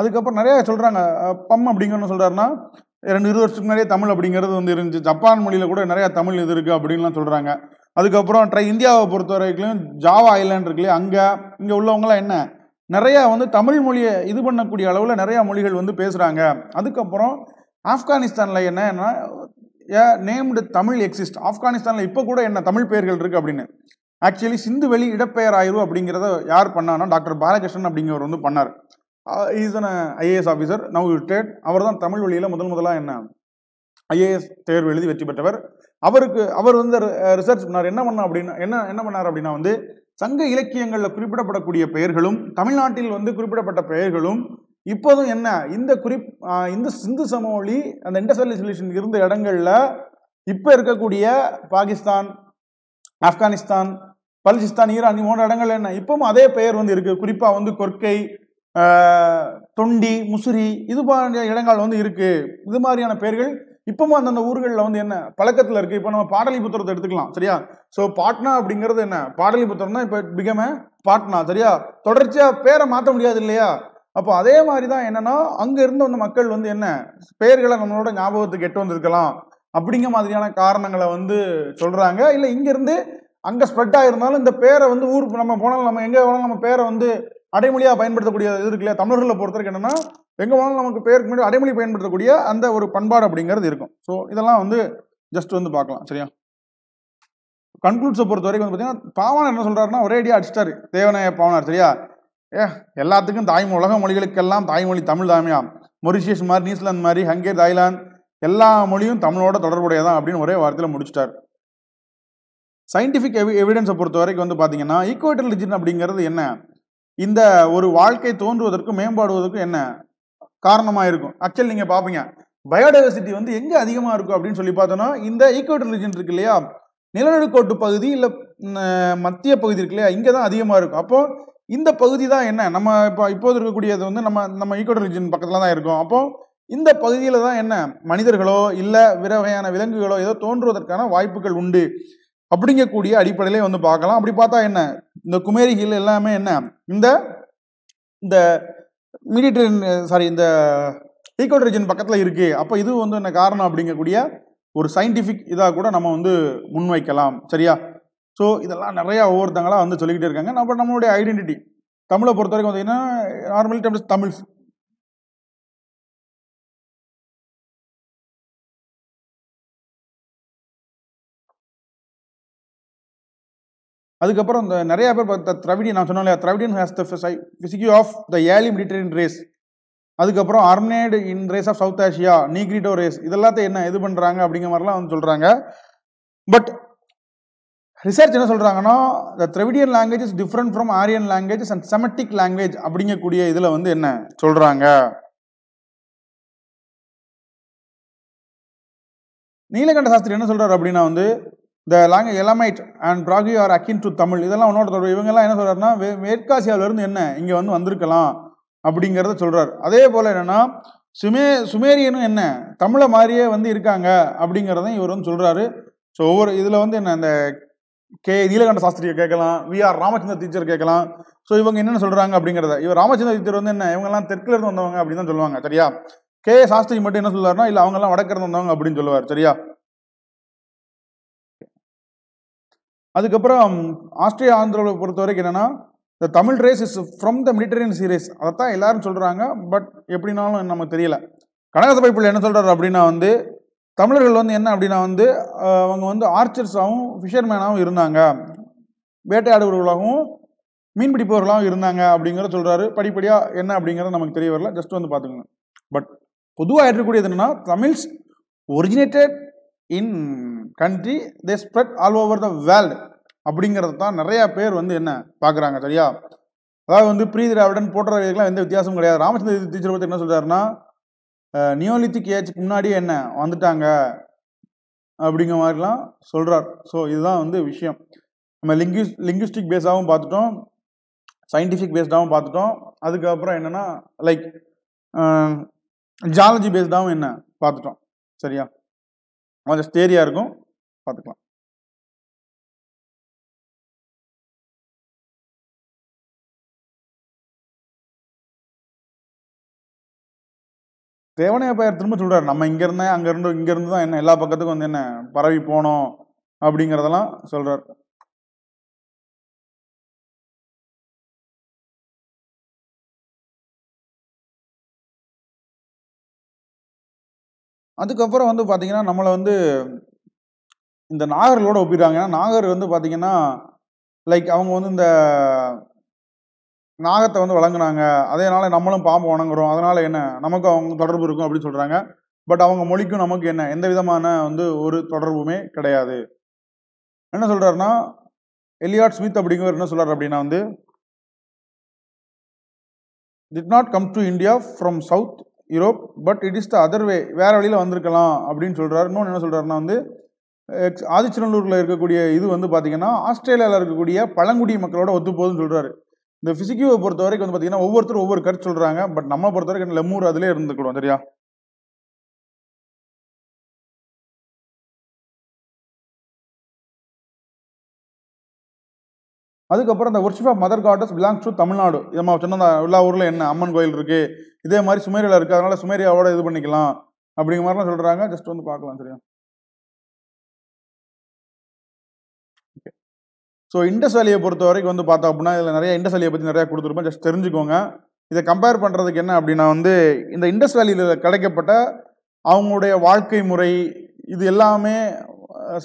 அதுக்கப்புறம் நிறைய சொல்கிறாங்க பம் அப்படிங்கன்னு சொல்கிறாருன்னா ரெண்டு இரு வருஷத்துக்கு முன்னாடியே தமிழ் அப்படிங்கிறது வந்து இருந்துச்சு ஜப்பான் மொழியில் கூட நிறையா தமிழ் இது இருக்குது அப்படின்லாம் சொல்கிறாங்க அதுக்கப்புறம் ட்ரை இந்தியாவை பொறுத்த வரைக்கும் ஜாவா ஐலாண்ட் இருக்குல்லையே அங்கே இங்கே உள்ளவங்களாம் என்ன நிறையா வந்து தமிழ் மொழியை இது பண்ணக்கூடிய அளவில் நிறையா மொழிகள் வந்து பேசுகிறாங்க அதுக்கப்புறம் ஆப்கானிஸ்தானில் என்னன்னா ஏ நேம்டு தமிழ் எக்ஸிஸ்ட் ஆப்கானிஸ்தானில் இப்போ கூட என்ன தமிழ் பெயர்கள் இருக்குது அப்படின்னு ஆக்சுவலி சிந்து வெளி இடப்பெயர் ஆயிரு அப்படிங்கிறத யார் பண்ணான்னா டாக்டர் பாலகிருஷ்ணன் அப்படிங்கிறவர் வந்து பண்ணார் is an IAS officer now retired அவர் தான் தமிழ் வழியில் முதல் முதலாக என்ன ஐஏஎஸ் தேர்வு எழுதி வெற்றி பெற்றவர் அவருக்கு அவர் வந்து ரிசர்ச் பண்ணார் என்ன பண்ண அப்படின்னா என்ன என்ன பண்ணார் அப்படின்னா வந்து சங்க இலக்கியங்களில் குறிப்பிடப்படக்கூடிய பெயர்களும் தமிழ்நாட்டில் வந்து குறிப்பிடப்பட்ட பெயர்களும் இப்போதும் என்ன இந்த குறிப் இந்த சிந்து சமவெளி அந்த இண்டஸ்ட்ரியலைசேஷன் இருந்த இடங்களில் இப்போ இருக்கக்கூடிய பாகிஸ்தான் ஆப்கானிஸ்தான் பலுச்சிஸ்தான் ஈரான் போன்ற இடங்கள் என்ன இப்பவும் அதே பெயர் வந்து இருக்குது குறிப்பாக வந்து கொற்கை தொண்டி முசிறி இது போன்ற இடங்கள் வந்து இருக்குது இது மாதிரியான பெயர்கள் இப்பவும் அந்தந்த ஊர்களில் வந்து என்ன பழக்கத்தில் இருக்குது இப்போ நம்ம பாடலிபுத்திரத்தை எடுத்துக்கலாம் சரியா ஸோ பாட்னா அப்படிங்கிறது என்ன தான் இப்போ பிகம பாட்னா சரியா தொடர்ச்சியாக பேரை மாற்ற முடியாது இல்லையா அப்போ அதே மாதிரி தான் என்னன்னா அங்கே இருந்து வந்து மக்கள் வந்து என்ன பெயர்களை நம்மளோட ஞாபகத்துக்கு எட்டு வந்திருக்கலாம் அப்படிங்கிற மாதிரியான காரணங்களை வந்து சொல்கிறாங்க இல்லை இங்கேருந்து அங்கே ஸ்ப்ரெட் ஆகிருந்தாலும் இந்த பேரை வந்து ஊருக்கு நம்ம போனாலும் நம்ம எங்கே போனாலும் நம்ம பேரை வந்து அடைமொழியாக பயன்படுத்தக்கூடிய இது இருக்கு இல்லையா தமிழர்களை பொறுத்தவரைக்கும் என்னென்னா எங்கே வேணாலும் நமக்கு பெயருக்கு முன்னாடி அடைமொழி பயன்படுத்தக்கூடிய அந்த ஒரு பண்பாடு அப்படிங்கிறது இருக்கும் ஸோ இதெல்லாம் வந்து ஜஸ்ட் வந்து பார்க்கலாம் சரியா கன்க்ளூட்ஸை பொறுத்த வரைக்கும் வந்து பார்த்தீங்கன்னா பாவான் என்ன சொல்கிறாருன்னா ஒரே அடியாக அடிச்சிட்டாரு தேவனைய பாவனார் சரியா ஏ எல்லாத்துக்கும் தாய்மொழி உலக மொழிகளுக்கெல்லாம் தாய்மொழி தமிழ் தாமியா மொரிஷியஸ் மாதிரி நியூசிலாந்து மாதிரி ஹங்கேரி தாய்லாந்து எல்லா மொழியும் தமிழோட தொடர்புடையதான் அப்படின்னு ஒரே வாரத்தில் முடிச்சிட்டார் சயின்டிஃபிக் எவி எவிடன்ஸை பொறுத்த வரைக்கும் வந்து பார்த்தீங்கன்னா ஈக்குவேட்டல் ரிஜின் அப்படிங்கிறது என்ன இந்த ஒரு வாழ்க்கை தோன்றுவதற்கும் மேம்பாடுவதற்கும் என்ன காரணமாக இருக்கும் ஆக்சுவலி நீங்கள் பார்ப்பீங்க பயோடைவர்சிட்டி வந்து எங்கே அதிகமாக இருக்கும் அப்படின்னு சொல்லி பார்த்தோன்னா இந்த ஈக்குவேட்டர் ரிஜன் இருக்கு இல்லையா நிலநடுக்கோட்டு பகுதி இல்லை மத்திய பகுதி இருக்கு இல்லையா இங்கே தான் அதிகமாக இருக்கும் அப்போது இந்த பகுதி தான் என்ன நம்ம இப்போ இப்போது இருக்கக்கூடியது வந்து நம்ம நம்ம ஈக்குவேட்டர் ரிஜன் பக்கத்தில் தான் இருக்கும் அப்போ இந்த பகுதியில் தான் என்ன மனிதர்களோ இல்லை விற வகையான விலங்குகளோ ஏதோ தோன்றுவதற்கான வாய்ப்புகள் உண்டு அப்படிங்கக்கூடிய அடிப்படையிலே வந்து பார்க்கலாம் அப்படி பார்த்தா என்ன இந்த குமேரி ஹில் எல்லாமே என்ன இந்த இந்த மீடியட்ரேன் சாரி இந்த ஈக்குவல் ரீஜன் பக்கத்தில் இருக்குது அப்போ இது வந்து என்ன காரணம் அப்படிங்கக்கூடிய ஒரு சயின்டிஃபிக் இதாக கூட நம்ம வந்து முன்வைக்கலாம் சரியா ஸோ இதெல்லாம் நிறையா ஒவ்வொருத்தங்களாக வந்து சொல்லிக்கிட்டே இருக்காங்க நம்ம நம்மளுடைய ஐடென்டிட்டி தமிழை பொறுத்த வரைக்கும் பார்த்திங்கன்னா நார்மலி தமிழ் தமிழ் அதுக்கப்புறம் இந்த நிறைய பேர் பார்த்தா திரவிடியன் நான் சொன்னோம் இல்லையா Dravidian has the physique of the early Mediterranean race அதுக்கப்புறம் Armenoid in race of South Asia Negrito race இதெல்லாத்தையும் என்ன இது பண்ணுறாங்க அப்படிங்கிற மாதிரிலாம் வந்து சொல்கிறாங்க பட் ரிசர்ச் என்ன சொல்கிறாங்கன்னா the Dravidian language is different from Aryan language and Semitic language அப்படிங்கக்கூடிய இதில் வந்து என்ன சொல்கிறாங்க நீலகண்ட சாஸ்திரி என்ன சொல்கிறார் அப்படின்னா வந்து இந்த language Elamite and Brahui are akin to Tamil இதெல்லாம் உன்னோட தொடர்பு இவங்கெல்லாம் என்ன சொல்கிறாருன்னா மேற்காசியாவிலேருந்து என்ன இங்கே வந்து வந்திருக்கலாம் அப்படிங்கிறத சொல்கிறார் அதே போல் என்னென்னா சுமே சுமேரியனும் என்ன தமிழை மாதிரியே வந்து இருக்காங்க அப்படிங்கிறதையும் இவர் வந்து சொல்கிறாரு ஸோ ஒவ்வொரு இதில் வந்து என்ன இந்த கே நீலகண்ட சாஸ்திரியை கேட்கலாம் வி ஆர் ராமச்சந்திர டீச்சர் கேட்கலாம் ஸோ இவங்க என்னென்ன சொல்கிறாங்க அப்படிங்கிறத இவர் ராமச்சந்திர டீச்சர் வந்து என்ன இவங்கெல்லாம் தெற்குலேருந்து வந்தவங்க அப்படின்னு தான் சொல்லுவாங்க சரியா கே சாஸ்திரி மட்டும் என்ன சொல்லுவார்னா இல்லை அவங்கெல்லாம் வடக்கிருந்து வந்தவங்க அப்படின்னு சொல்லுவார் சரியா அதுக்கப்புறம் ஆஸ்திரியா ஆந்திராவை பொறுத்த வரைக்கும் என்னென்னா இந்த Tamil race is from the Mediterranean sea race அதைத்தான் எல்லாரும் சொல்கிறாங்க பட் எப்படினாலும் நமக்கு தெரியல கனகசபை பிள்ளை என்ன சொல்கிறார் அப்படின்னா வந்து தமிழர்கள் வந்து என்ன அப்படின்னா வந்து அவங்க வந்து ஆர்ச்சர்ஸாகவும் ஃபிஷர்மேனாகவும் இருந்தாங்க வேட்டையாடுபவர்களாகவும் மீன்பிடிப்பவர்களாகவும் இருந்தாங்க அப்படிங்கிற சொல்கிறாரு படிப்படியாக என்ன அப்படிங்கிறது நமக்கு தெரிய வரல ஜஸ்ட் வந்து பார்த்துக்கணும் பட் பொதுவாக ஏற்றக்கூடியது என்னென்னா Tamils originated in country they spread all over the world அப்படிங்கிறது தான் நிறையா பேர் வந்து என்ன பார்க்குறாங்க சரியா அதாவது வந்து ப்ரீ திராவிடன் போட்டுறவங்களுக்குலாம் எந்த வித்தியாசமும் கிடையாது ராமச்சந்திர டீச்சர் பற்றி என்ன சொல்கிறாருன்னா நியோலித்திக் ஏஜ்க்கு முன்னாடியே என்ன வந்துட்டாங்க அப்படிங்கிற மாதிரிலாம் சொல்கிறார் ஸோ இதுதான் வந்து விஷயம் நம்ம லிங்குஸ் லிங்குஸ்டிக் பேஸாகவும் பார்த்துட்டோம் சயின்டிஃபிக் பேஸ்டாகவும் பார்த்துட்டோம் அதுக்கப்புறம் என்னென்னா லைக் ஜாலஜி பேஸ்டாகவும் என்ன பார்த்துட்டோம் சரியா கொஞ்சம் ஸ்டேரியாக இருக்கும் பார்த்துக்கலாம் தேவனைய பயர் திரும்ப சொல்கிறார் நம்ம இங்கேருந்தேன் அங்கேருந்து இங்கேருந்து தான் என்ன எல்லா பக்கத்துக்கும் வந்து என்ன பரவி போனோம் அப்படிங்கிறதெல்லாம் சொல்கிறார் அதுக்கப்புறம் வந்து பார்த்திங்கன்னா நம்மளை வந்து இந்த நாகர்களோட ஒப்பிடுறாங்க ஏன்னா நாகர் வந்து பார்த்திங்கன்னா லைக் அவங்க வந்து இந்த நாகத்தை வந்து வழங்குனாங்க அதனால நம்மளும் பாம்பு வணங்குறோம் அதனால் என்ன நமக்கு அவங்க தொடர்பு இருக்கும் அப்படின்னு சொல்கிறாங்க பட் அவங்க மொழிக்கும் நமக்கு என்ன எந்த விதமான வந்து ஒரு தொடர்புமே கிடையாது என்ன சொல்கிறாருன்னா எலியாட் ஸ்மித் அப்படிங்கிற என்ன சொல்கிறார் அப்படின்னா வந்து did not come to India from South Europe but it is the other way வேறு வழியில் வந்திருக்கலாம் அப்படின்னு சொல்கிறார் இன்னொன்று என்ன சொல்கிறாருன்னா வந்து எக்ஸ் இருக்கக்கூடிய இது வந்து பார்த்திங்கன்னா ஆஸ்திரேலியாவில் இருக்கக்கூடிய பழங்குடி மக்களோட ஒத்து சொல்கிறாரு இந்த ஃபிசிக்கியை பொறுத்த வரைக்கும் வந்து பார்த்திங்கன்னா ஒவ்வொருத்தரும் ஒவ்வொரு கருத்து சொல்கிறாங்க பட் நம்ம பொறுத்த வரைக்கும் லெம்மூர் அதிலே இருந்துக்கிறோம் சரியா அதுக்கப்புறம் இந்த worship of mother goddess belongs to Tamil Nadu நம்ம சொன்ன எல்லா ஊரில் என்ன அம்மன் கோயில் இருக்குது இதே மாதிரி சுமேரியாவில் இருக்குது அதனால் சுமேரியாவோட இது பண்ணிக்கலாம் அப்படிங்கிற மாதிரிலாம் சொல்கிறாங்க ஜஸ்ட் வந்து பார்க்கலாம் சரியா ஸோ இண்டஸ் வேலியை பொறுத்த வரைக்கும் வந்து பார்த்தோம் அப்படின்னா இதில் நிறைய இண்டஸ் வேலியை பற்றி நிறையா கொடுத்துருப்போம் ஜஸ்ட் தெரிஞ்சுக்கோங்க இதை கம்பேர் பண்ணுறதுக்கு என்ன அப்படின்னா வந்து இந்த இண்டஸ் வேலியில் கிடைக்கப்பட்ட அவங்களுடைய வாழ்க்கை முறை இது எல்லாமே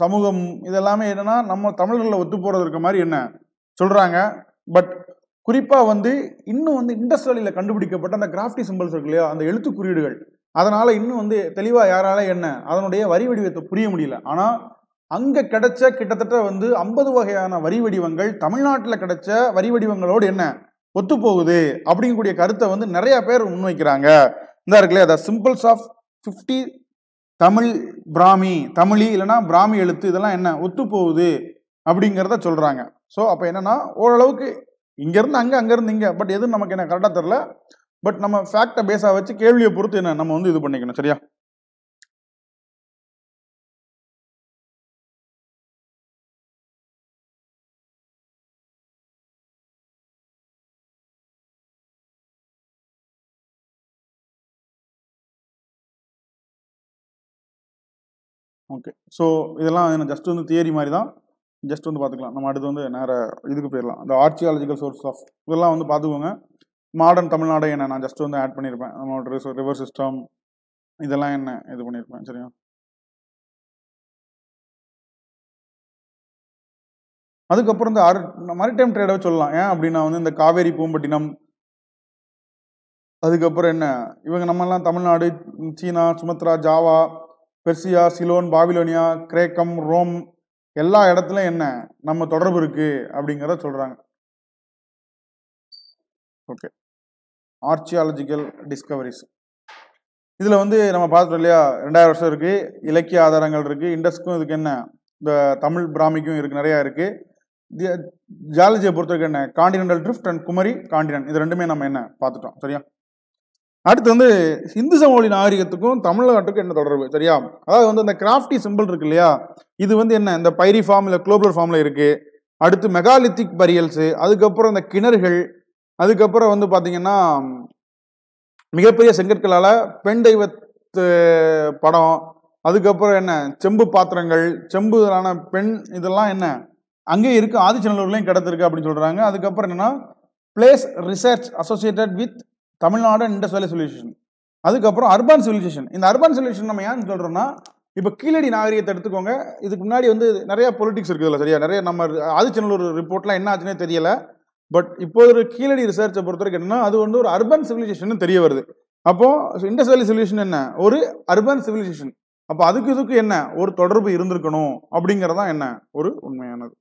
சமூகம் இதெல்லாமே என்னென்னா நம்ம தமிழர்களில் ஒத்து போகிறது இருக்க மாதிரி என்ன சொல்கிறாங்க பட் குறிப்பாக வந்து இன்னும் வந்து இண்டஸ்ட்ரியலில் கண்டுபிடிக்கப்பட்ட அந்த கிராஃப்டி சிம்பிள்ஸ் இருக்கு இல்லையா அந்த எழுத்து குறியீடுகள் அதனால் இன்னும் வந்து தெளிவாக யாரால என்ன அதனுடைய வரி வடிவத்தை புரிய முடியல ஆனால் அங்கே கிடைச்ச கிட்டத்தட்ட வந்து ஐம்பது வகையான வரி வடிவங்கள் தமிழ்நாட்டில் கிடைச்ச வரி வடிவங்களோடு என்ன ஒத்து போகுது அப்படிங்கக்கூடிய கருத்தை வந்து நிறைய பேர் முன்வைக்கிறாங்க இந்த இருக்குல்ல the symbols of fifty Tamil Brahmi Tamili இல்லைனா பிராமி எழுத்து இதெல்லாம் என்ன ஒத்து போகுது அப்படிங்கிறத சொல்கிறாங்க ஸோ அப்போ என்னென்னா ஓரளவுக்கு இங்கேருந்து அங்கே அங்கேருந்து இங்கே பட் எதுவும் நமக்கு என்ன கரெக்டாக தெரில பட் நம்ம ஃபேக்டை பேஸாக வச்சு கேள்வியை பொறுத்து என்ன நம்ம வந்து இது பண்ணிக்கணும் சரியா ஓகே ஸோ இதெல்லாம் ஜஸ்ட் வந்து தியரி மாதிரி தான் ஜஸ்ட் வந்து பார்த்துக்கலாம் நம்ம அடுத்து வந்து நேர இதுக்கு போயிடலாம் இந்த ஆர்ச்சியாலஜிக்கல் சோர்ஸ் ஆஃப் இதெல்லாம் வந்து பார்த்துக்கோங்க மாடர்ன் தமிழ்நாடு என்ன நான் ஜஸ்ட் வந்து ஆட் பண்ணியிருப்பேன் நம்மளோட ரிவர் சிஸ்டம் இதெல்லாம் என்ன இது பண்ணியிருப்பேன் சரியா அதுக்கப்புறம் இந்த அரு மரிடைம் ட்ரேடாக சொல்லலாம் ஏன் அப்படின்னா வந்து இந்த காவேரி பூம்பட்டினம் அதுக்கப்புறம் என்ன இவங்க நம்மெல்லாம் Tamil Nadu China Sumatra Java Persia Ceylon Babylonia கிரேக்கம் ரோம் எல்லா இடத்துலையும் என்ன நம்ம தொடர்பு இருக்கு அப்படிங்கிறத சொல்றாங்க ஓகே ஆர்ச்சியாலஜிக்கல் டிஸ்கவரிஸ் இதில் வந்து நம்ம பார்த்துட்டோம் இல்லையா ரெண்டாயிரம் வருஷம் இருக்குது இலக்கிய ஆதாரங்கள் இருக்குது இண்டஸ்க்கும் இதுக்கு என்ன இந்த தமிழ் பிராமிக்கும் இருக்கு நிறையா இருக்குது ஜியாலஜியை பொறுத்தவரைக்கும் என்ன continental drift and Kumari continent இது ரெண்டுமே நம்ம என்ன பார்த்துட்டோம் சரியா அடுத்து வந்து இந்து சமவெளி நாகரிகத்துக்கும் தமிழ்நாட்டுக்கும் என்ன தொடர்பு சரியா அதாவது வந்து அந்த கிராஃப்டி சிம்பிள் இருக்கு இல்லையா இது வந்து என்ன இந்த பைரி ஃபார்ம் இல்லை குளோபல் ஃபார்ம்ல இருக்குது அடுத்து மெகாலித்திக் பரியல்ஸு அதுக்கப்புறம் இந்த கிணறுகள் அதுக்கப்புறம் வந்து பார்த்தீங்கன்னா மிகப்பெரிய செங்கற்களால் பெண் தெய்வத்து படம் அதுக்கப்புறம் என்ன செம்பு பாத்திரங்கள் செம்புலான பெண் இதெல்லாம் என்ன அங்கேயே இருக்குது ஆதிச்சநல்லூர்லேயும் கிடத்திருக்கு அப்படின்னு சொல்கிறாங்க அதுக்கப்புறம் என்னென்னா places research associated with Tamil Nadu industrial civilisation அதுக்கப்புறம் அர்பன் சிவிலைசேஷன் இந்த அர்பன் சிவிலைசேஷன் நம்ம ஏன்னு சொல்கிறோம்னா இப்போ கீழடி நாகரிகத்தை எடுத்துக்கோங்க இதுக்கு முன்னாடி வந்து நிறையா பொலிட்டிக்ஸ் இருக்குதுல்ல சரியா நிறைய நம்ம ஆதிச்சநல்லூர் ரிப்போர்ட்லாம் என்ன ஆச்சுன்னே தெரியலை பட் இப்போ ஒரு கீழடி ரிசர்ச்சை பொறுத்த வரைக்கும் என்னன்னா அது வந்து ஒரு அர்பன் சிவிலைசேஷன் தெரிய வருது அப்போது இண்டஸ் வேலி சிவிலைசேஷன் என்ன ஒரு அர்பன் சிவிலைசேஷன் அப்போ அதுக்கு இதுக்கு என்ன ஒரு தொடர்பு இருந்திருக்கணும் அப்படிங்கிறதான் என்ன ஒரு உண்மையானது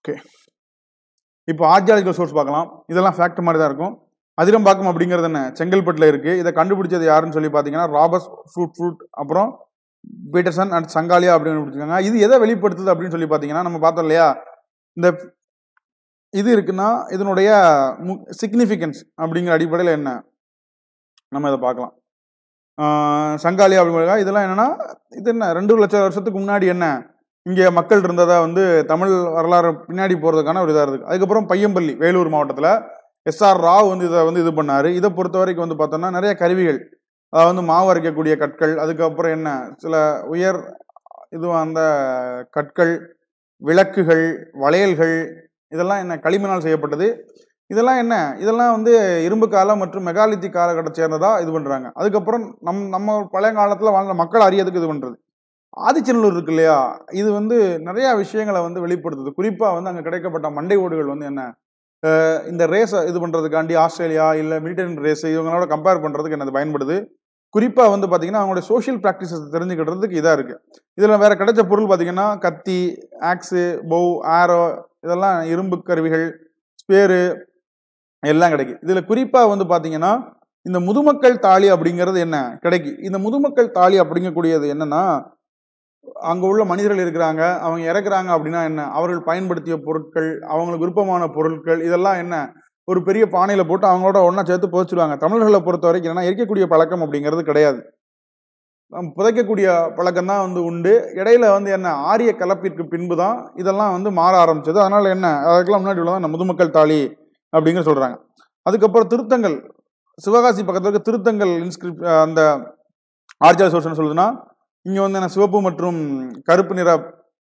ஓகே இப்போ ஆர்ஜியாலஜிக்கல் சோர்ஸ் பார்க்கலாம் இதெல்லாம் ஃபேக்ட் மாதிரி தான் இருக்கும் அதிரம்பாக்கம் அப்படிங்கிறது என்ன செங்கல்பட்டில் இருக்குது இதை கண்டுபிடிச்சது யாருன்னு சொல்லி பார்த்தீங்கன்னா ராபர்ஸ் ஃப்ரூட் ஃப்ரூட் அப்புறம் பீட்டர்சன் அண்ட் சங்காலியா அப்படின்னு பிடிச்சிருக்காங்க இது எதை வெளிப்படுத்துது அப்படின்னு சொல்லி பார்த்தீங்கன்னா நம்ம பார்த்தோம் இல்லையா இந்த இது இருக்குன்னா இதனுடைய மு சிக்னிஃபிகன்ஸ் அப்படிங்கிற அடிப்படையில் என்ன நம்ம இதை பார்க்கலாம் சங்காலியா அப்படிங்கிறதுக்காக இதெல்லாம் என்னன்னா இது என்ன ரெண்டு லட்சம் வருஷத்துக்கு முன்னாடி என்ன இங்கே மக்கள் இருந்ததாக வந்து தமிழ் வரலாறு பின்னாடி போகிறதுக்கான ஒரு இதாக இருக்குது அதுக்கப்புறம் பையம்பள்ளி வேலூர் மாவட்டத்தில் எஸ்ஆர் ராவ் வந்து இதை வந்து இது பண்ணார் இதை பொறுத்த வரைக்கும் வந்து பார்த்தோம்னா நிறைய கருவிகள் அதாவது வந்து மாவு அரைக்கக்கூடிய கற்கள் அதுக்கப்புறம் என்ன சில உயர் இது அந்த கற்கள் விளக்குகள் வளையல்கள் இதெல்லாம் என்ன களிமணால் செய்யப்பட்டது இதெல்லாம் என்ன இதெல்லாம் வந்து இரும்பு காலம் மற்றும் மெகாலித்தி காலகட்டம் சேர்ந்ததாக இது பண்ணுறாங்க அதுக்கப்புறம் நம் நம்ம பழைய காலத்தில் வாழ்ந்த மக்கள் அறியதுக்கு இது பண்ணுறது ஆதிச்சநல்லூர் இருக்கு இல்லையா இது வந்து நிறையா விஷயங்களை வந்து வெளிப்படுத்துது குறிப்பாக வந்து அங்கே கிடைக்கப்பட்ட மண்டை ஓடுகள் வந்து என்ன இந்த ரேஸை இது பண்ணுறதுக்காண்டி ஆஸ்திரேலியா இல்லை மிலிட்டரி ரேஸ் இவங்களோட கம்பேர் பண்ணுறதுக்கு என்ன பயன்படுது குறிப்பாக வந்து பார்த்தீங்கன்னா அவங்களுடைய சோஷியல் ப்ராக்டிசஸ் தெரிஞ்சுக்கிறதுக்கு இதாக இருக்குது இதில் வேறு கிடைச்ச பொருள் பார்த்தீங்கன்னா கத்தி ஆக்ஸு பௌ ஆரோ இதெல்லாம் இரும்பு கருவிகள் ஸ்பேரு எல்லாம் கிடைக்கும் இதில் குறிப்பாக வந்து பார்த்தீங்கன்னா இந்த முதுமக்கள் தாலி அப்படிங்கிறது என்ன கிடைக்கு இந்த முதுமக்கள் தாலி அப்படிங்கக்கூடியது என்னன்னா அங்கே உள்ள மனிதர்கள் இருக்கிறாங்க அவங்க இறக்குறாங்க அப்படின்னா என்ன அவர்கள் பயன்படுத்திய பொருட்கள் அவங்களுக்கு விருப்பமான பொருட்கள் இதெல்லாம் என்ன ஒரு பெரிய பானையில் போட்டு அவங்களோட ஒன்றா சேர்த்து புதைச்சிடுவாங்க தமிழர்களை பொறுத்த வரைக்கும் என்னென்னா இறக்கக்கூடிய பழக்கம் அப்படிங்கிறது கிடையாது நம் புதைக்கக்கூடிய பழக்கம் தான் வந்து உண்டு இடையில வந்து என்ன ஆரிய கலப்பிற்கு பின்பு தான் இதெல்லாம் வந்து மாற ஆரம்பிச்சது அதனால் என்ன அதுக்கெல்லாம் முன்னாடி உள்ளதான் நம்ம முதுமக்கள் தாலி அப்படிங்கிற சொல்கிறாங்க அதுக்கப்புறம் திருத்தங்கள் சிவகாசி பக்கத்தில் இருக்க திருத்தங்கள் இன்ஸ்கிரிப் அந்த ஆர்ஜா சோஷன் சொல்லுதுன்னா இங்கே வந்து சிவப்பு மற்றும் கருப்பு நிற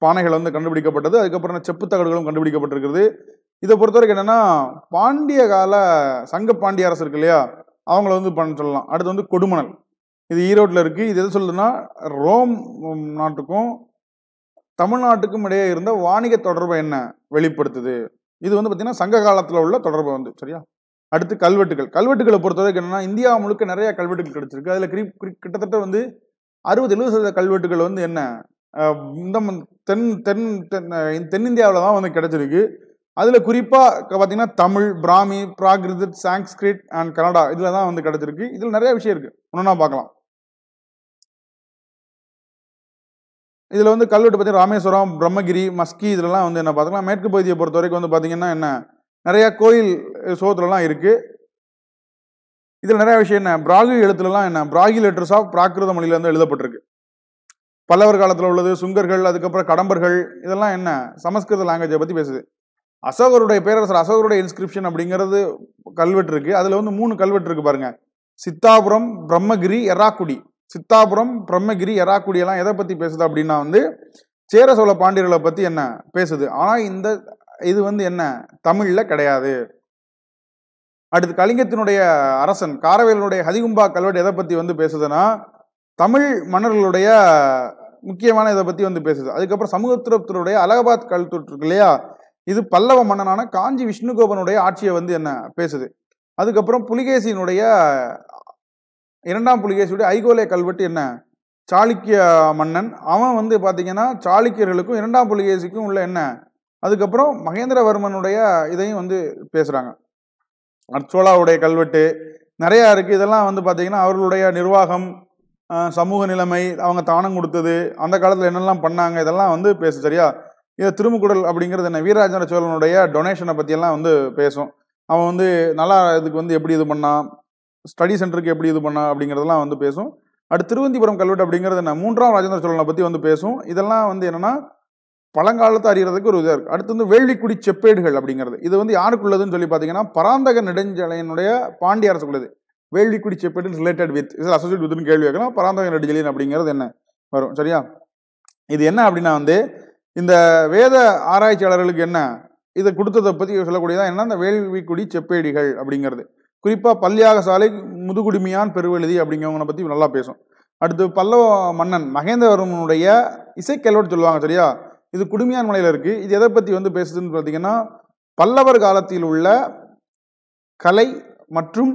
பானைகள் வந்து கண்டுபிடிக்கப்பட்டது அதுக்கப்புறம் செப்பு தகடுகளும் கண்டுபிடிக்கப்பட்டிருக்கிறது இதை பொறுத்தவரைக்கும் என்னென்னா பாண்டிய கால சங்க பாண்டிய அரசு இருக்கு இல்லையா அவங்கள வந்து பண்ண சொல்லலாம் அடுத்து வந்து கொடுமணல் இது ஈரோட்டில் இருக்குது இது எது சொல்லுதுன்னா ரோம் நாட்டுக்கும் தமிழ்நாட்டுக்கும் இடையே இருந்த வாணிக தொடர்பை என்ன வெளிப்படுத்துது இது வந்து பார்த்திங்கன்னா சங்க காலத்தில் உள்ள தொடர்பு வந்து சரியா அடுத்து கல்வெட்டுகள் கல்வெட்டுகளை பொறுத்தவரைக்கும் என்னென்னா இந்தியா முழுக்க நிறைய கல்வெட்டுகள் கிடச்சிருக்கு அதில் கிரி கிட்டத்தட்ட வந்து அறுபது எழுபது சதவீத கல்வெட்டுகள் வந்து என்ன இந்த தென் தென் தென் தென்னிந்தியாவில் தான் வந்து கிடச்சிருக்கு அதில் குறிப்பாக பார்த்தீங்கன்னா தமிழ் பிராமி பிராகிருத் சாங்ஸ்கிரிட் அண்ட் கனடா இதில் தான் வந்து கிடச்சிருக்கு இதில் நிறைய விஷயம் இருக்குது ஒன்றுனா பார்க்கலாம் இதில் வந்து கல்வெட்டு பார்த்தீங்கன்னா ராமேஸ்வரம் பிரம்மகிரி மஸ்கி இதிலலாம் வந்து என்ன பார்த்துக்கலாம் மேற்கு பகுதியை பொறுத்த வரைக்கும் வந்து பார்த்திங்கன்னா என்ன நிறையா கோயில் சோத்துலலாம் இருக்குது இதில் நிறைய விஷயம் என்ன பிராகு எழுத்துலலாம் என்ன பிராகி லெட்டர்ஸ் ஆஃப் பிராகிருத மொழியிலேருந்து எழுதப்பட்டிருக்கு பல்லவர் காலத்தில் உள்ளது சுங்கர்கள் அதுக்கப்புறம் கடம்பர்கள் இதெல்லாம் என்ன சமஸ்கிருத லாங்குவேஜை பற்றி பேசுது அசோகருடைய பேரரசர் அசோகருடைய இன்ஸ்கிரிப்ஷன் அப்படிங்கிறது கல்வெட்டு இருக்கு அதில் வந்து மூணு கல்வெட்டு இருக்கு பாருங்க சித்தாபுரம் பிரம்மகிரி எராக்குடி சித்தாபுரம் பிரம்மகிரி எராக்குடி எல்லாம் எதை பற்றி பேசுது அப்படின்னா வந்து சேர சோழ பாண்டியர்களை பற்றி என்ன பேசுது ஆனால் இந்த இது வந்து என்ன தமிழில் கிடையாது அடுத்து கலிங்கத்தினுடைய அரசன் காரவேலனுடைய ஹதிகும்பா கல்வெட்டு எதை பற்றி வந்து பேசுதுன்னா தமிழ் மன்னர்களுடைய முக்கியமான இதை பற்றி வந்து பேசுது அதுக்கப்புறம் சமூகத்திரத்தினுடைய அலகாபாத் கல்வெட்டு இருக்கு இல்லையா இது பல்லவ மன்னனான காஞ்சி விஷ்ணுகோபனுடைய ஆட்சியை வந்து என்ன பேசுது அதுக்கப்புறம் புலிகேசியினுடைய இரண்டாம் புலிகேசியுடைய ஐகோலே கல்வெட்டு என்ன சாளுக்கிய மன்னன் அவன் வந்து பார்த்தீங்கன்னா சாளுக்கியர்களுக்கும் இரண்டாம் புலிகேசிக்கும் உள்ள என்ன அதுக்கப்புறம் மகேந்திரவர்மனுடைய இதையும் வந்து பேசுகிறாங்க அர்ச்சோலாவுடைய கல்வெட்டு நிறையா இருக்குது இதெல்லாம் வந்து பார்த்திங்கன்னா அவர்களுடைய நிர்வாகம் சமூக நிலைமை அவங்க தானம் கொடுத்தது அந்த காலத்தில் என்னெல்லாம் பண்ணாங்க இதெல்லாம் வந்து பேசும் சரியா இது திருமுக்குடல் அப்படிங்கிறது என்ன வீரராஜேந்திர சோழனுடைய டொனேஷனை பற்றியெல்லாம் வந்து பேசும் அவன் வந்து நல்லா இதுக்கு வந்து எப்படி இது பண்ணான் ஸ்டடி சென்டருக்கு எப்படி இது பண்ணான் அப்படிங்கிறதெல்லாம் வந்து பேசும் அடுத்து திருவந்திபுரம் கல்வெட்டு அப்படிங்கிறது என்ன மூன்றாம் ராஜேந்திர சோழனை பற்றி வந்து பேசும் இதெல்லாம் வந்து என்னென்னா பழங்காலத்தை அறிகிறதுக்கு ஒரு இதாக இருக்குது அடுத்து வந்து வேள்விக்குடி செப்பேடுகள் அப்படிங்கிறது இது வந்து யாருக்குள்ளதுன்னு சொல்லி பார்த்தீங்கன்னா பராந்தக நெடுஞ்சலையினுடைய பாண்டிய அரசுக்குள்ளது வேள்விக்குடி செப்பேடு ரிலேட்டட் வித் இதில் அசோசியேட் வித்னு கேள்வி வைக்கலாம் பராந்தக நெடுஞ்சலின் அப்படிங்கிறது என்ன வரும் சரியா இது என்ன அப்படின்னா வந்து இந்த வேத ஆராய்ச்சியாளர்களுக்கு என்ன இதை கொடுத்ததை பற்றி சொல்லக்கூடியதான் என்ன அந்த வேள்விக்குடி செப்பேடிகள் அப்படிங்கிறது குறிப்பாக பல்லியாக சாலை முதுகுடுமையான் பெருவெழுதி அப்படிங்கிறவங்களை பற்றி நல்லா பேசும் அடுத்து பல்லவ மன்னன் மகேந்திரவர்மனுடைய இசைக்கல்லோடு சொல்லுவாங்க சரியா இது குடுமையான் மலையில் இருக்குது இது எதை பற்றி வந்து பேசுதுன்னு பார்த்தீங்கன்னா பல்லவர் காலத்தில் உள்ள கலை மற்றும்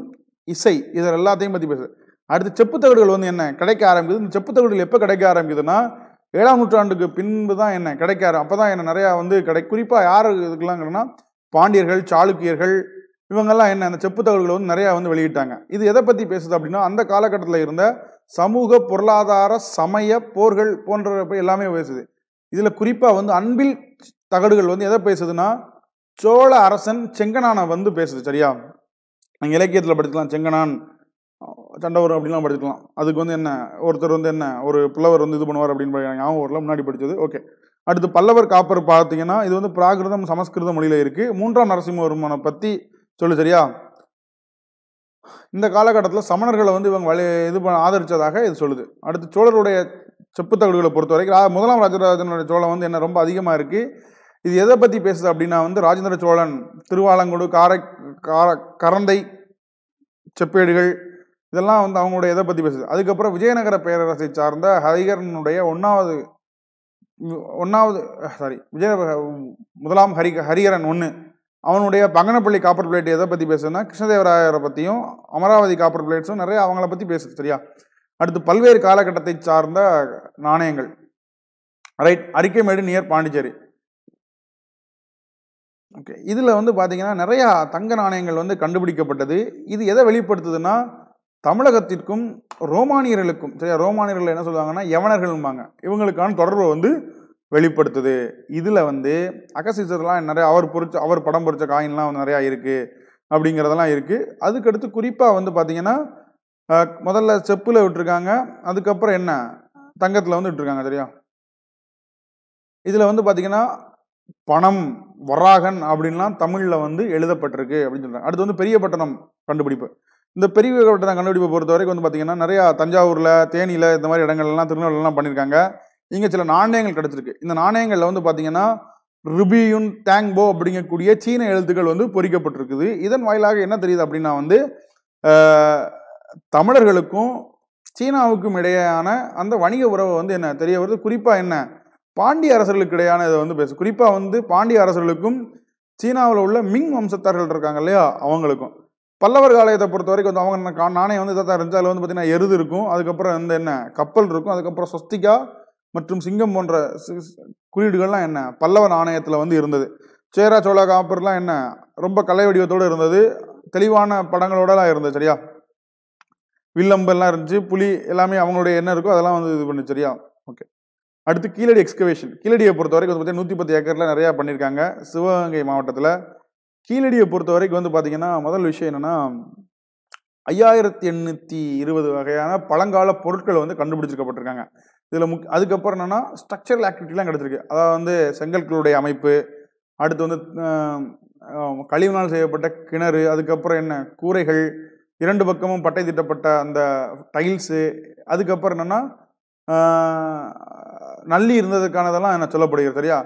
இசை இதில் எல்லாத்தையும் பற்றி பேசுது அடுத்து செப்பு தகடுகள் வந்து என்ன கிடைக்க ஆரம்பிக்குது இந்த செப்பு தகடுகள் எப்போ கிடைக்க ஆரம்பிக்குதுன்னா ஏழாம் நூற்றாண்டுக்கு பின்பு தான் என்ன கிடைக்க அப்போ தான் என்ன நிறையா வந்து கிடை குறிப்பாக யார் இதுக்கெல்லாம்னா பாண்டியர்கள் சாளுக்கியர்கள் இவங்கெல்லாம் என்ன அந்த செப்பு தகடுகளை வந்து நிறையா வந்து வெளியிட்டாங்க இது எதை பற்றி பேசுது அப்படின்னா அந்த காலகட்டத்தில் இருந்த சமூக பொருளாதார சமய போர்கள் போன்றவை எல்லாமே பேசுது இதில் குறிப்பாக வந்து அன்பில் தகடுகள் வந்து எதை பேசுதுன்னா சோழ அரசன் செங்கனானை வந்து பேசுது சரியா நீங்கள் இலக்கியத்தில் படிச்சுக்கலாம் செங்கனான் சண்டவர் அப்படின்லாம் படிச்சுக்கலாம் அதுக்கு வந்து என்ன ஒருத்தர் வந்து என்ன ஒரு புலவர் வந்து இது பண்ணுவார் அப்படின்னு ஞாபகம் வரல முன்னாடி படித்தது ஓகே அடுத்து பல்லவர் காப்பர் பார்த்தீங்கன்னா இது வந்து பிராகிருதம் சமஸ்கிருத மொழியில் இருக்குது மூன்றாம் நரசிம்மவர்மனை பற்றி சொல்லு சரியா இந்த காலகட்டத்தில் சமணர்களை வந்து இவங்க வலி இது பண்ண ஆதரித்ததாக இது சொல்லுது அடுத்து சோழருடைய செப்புத்தகடுகளை பொறுத்த வரைக்கும் முதலாம் ராஜராஜனுடைய சோழன் வந்து என்ன ரொம்ப அதிகமாக இருக்குது இது எதை பற்றி பேசுது அப்படின்னா வந்து ராஜேந்திர சோழன் திருவாலங்குடு காரை கார கரந்தை செப்பேடுகள் இதெல்லாம் வந்து அவங்களுடைய எதை பற்றி பேசுது அதுக்கப்புறம் விஜயநகர பேரரசை சார்ந்த ஹரிகரனுடைய ஒன்றாவது ஒன்றாவது சாரி விஜய முதலாம் ஹரி ஹரிகரன் ஒன்று அவனுடைய பங்கனப்பள்ளி காப்பர் பிளேட் எதை பற்றி பேசுதுன்னா கிருஷ்ணதேவராயரை பற்றியும் அமராவதி காப்பர் பிளேட்ஸும் நிறைய அவங்கள பற்றி பேசுது சரியா அடுத்து பல்வேறு காலகட்டத்தை சார்ந்த நாணயங்கள் right Arikamedu near Pondicherry okay இதில் வந்து பார்த்தீங்கன்னா நிறையா தங்க நாணயங்கள் வந்து கண்டுபிடிக்கப்பட்டது இது எதை வெளிப்படுத்துதுன்னா தமிழகத்திற்கும் ரோமானியர்களுக்கும் சரியா ரோமானியர்கள் என்ன சொல்லுவாங்கன்னா யவனர்கள்பாங்க இவங்களுக்கான தொடர்பு வந்து வெளிப்படுத்துது இதில் வந்து அகசீசர்லாம் நிறையா அவர் பொறிச்ச அவர் படம் பொறிச்ச காயின்லாம் நிறையா இருக்குது அப்படிங்கிறதெல்லாம் இருக்குது அதுக்கடுத்து குறிப்பாக வந்து பார்த்திங்கன்னா முதல்ல செப்பில் விட்டுருக்காங்க அதுக்கப்புறம் என்ன தங்கத்தில் வந்து விட்டுருக்காங்க சரியா இதில் வந்து பார்த்திங்கன்னா பணம் வராகன் அப்படின்லாம் தமிழில் வந்து எழுதப்பட்டிருக்கு அப்படின்னு சொல்கிறாங்க அடுத்து வந்து பெரிய பட்டணம் கண்டுபிடிப்பு இந்த பெரிய பட்டணம் கண்டுபிடிப்பை பொறுத்த வரைக்கும் வந்து பார்த்திங்கன்னா நிறையா தஞ்சாவூரில் தேனியில் இந்த மாதிரி இடங்கள்லாம் திருநெல்வேலாம் பண்ணியிருக்காங்க இங்கே சில நாணயங்கள் கிடச்சிருக்கு இந்த நாணயங்களில் வந்து பார்த்திங்கன்னா ருபியுன் டேங்போ அப்படிங்கக்கூடிய சீன எழுத்துக்கள் வந்து பொறிக்கப்பட்டிருக்குது இதன் வாயிலாக என்ன தெரியுது அப்படின்னா வந்து தமிழர்களுக்கும் சீனாவுக்கும் இடையேயான அந்த வணிக உறவை வந்து என்ன தெரிய வருது குறிப்பாக என்ன பாண்டிய அரசர்களுக்கு இடையான இதை வந்து பேசு குறிப்பாக வந்து பாண்டிய அரசர்களுக்கும் சீனாவில் உள்ள மிங் வம்சத்தார்கள் இருக்காங்க இல்லையா அவங்களுக்கும் பல்லவர் காலத்தை பொறுத்த வரைக்கும் வந்து அவங்க நாணயம் வந்து இதாக இருந்துச்சு அதில் வந்து பார்த்தீங்கன்னா எருது இருக்கும் அதுக்கப்புறம் வந்து என்ன கப்பல் இருக்கும் அதுக்கப்புறம் சொஸ்திகா மற்றும் சிங்கம் போன்ற குறியீடுகள்லாம் என்ன பல்லவ நாணயத்தில் வந்து இருந்தது சேரா சோழா காப்பர்லாம் என்ன ரொம்ப கலை வடிவத்தோடு இருந்தது தெளிவான படங்களோடலாம் இருந்தது சரியா வில்லம்பெல்லாம் இருந்துச்சு புலி எல்லாமே அவங்களுடைய என்ன இருக்கோ அதெல்லாம் வந்து இது பண்ணி சரியா ஓகே அடுத்து கீழடி எக்ஸ்கவேஷன் கீழடியை பொறுத்த வரைக்கும் வந்து பார்த்தீங்கன்னா நூற்றி பத்து ஏக்கரில் நிறையா பண்ணியிருக்காங்க சிவகங்கை மாவட்டத்தில் கீழடியை பொறுத்த வரைக்கும் வந்து பார்த்தீங்கன்னா முதல் விஷயம் என்னென்னா ஐயாயிரத்தி எண்ணூற்றி இருபது வகையான பழங்கால பொருட்கள் வந்து கண்டுபிடிச்சிருக்கப்பட்டிருக்காங்க இதில் முக் அதுக்கப்புறம் என்னென்னா ஸ்ட்ரக்சரல் ஆக்டிவிட்டிலாம் கிடச்சிருக்கு அதாவது வந்து செங்கல்களுடைய அமைப்பு அடுத்து வந்து கழிவுனால் செய்யப்பட்ட கிணறு அதுக்கப்புறம் என்ன கூரைகள் இரண்டு பக்கமும் பட்டை திட்டப்பட்ட அந்த டைல்ஸு அதுக்கப்புறம் என்னென்னா நல்லி இருந்ததுக்கானதெல்லாம் என்ன சொல்லப்படுகிறது சரியா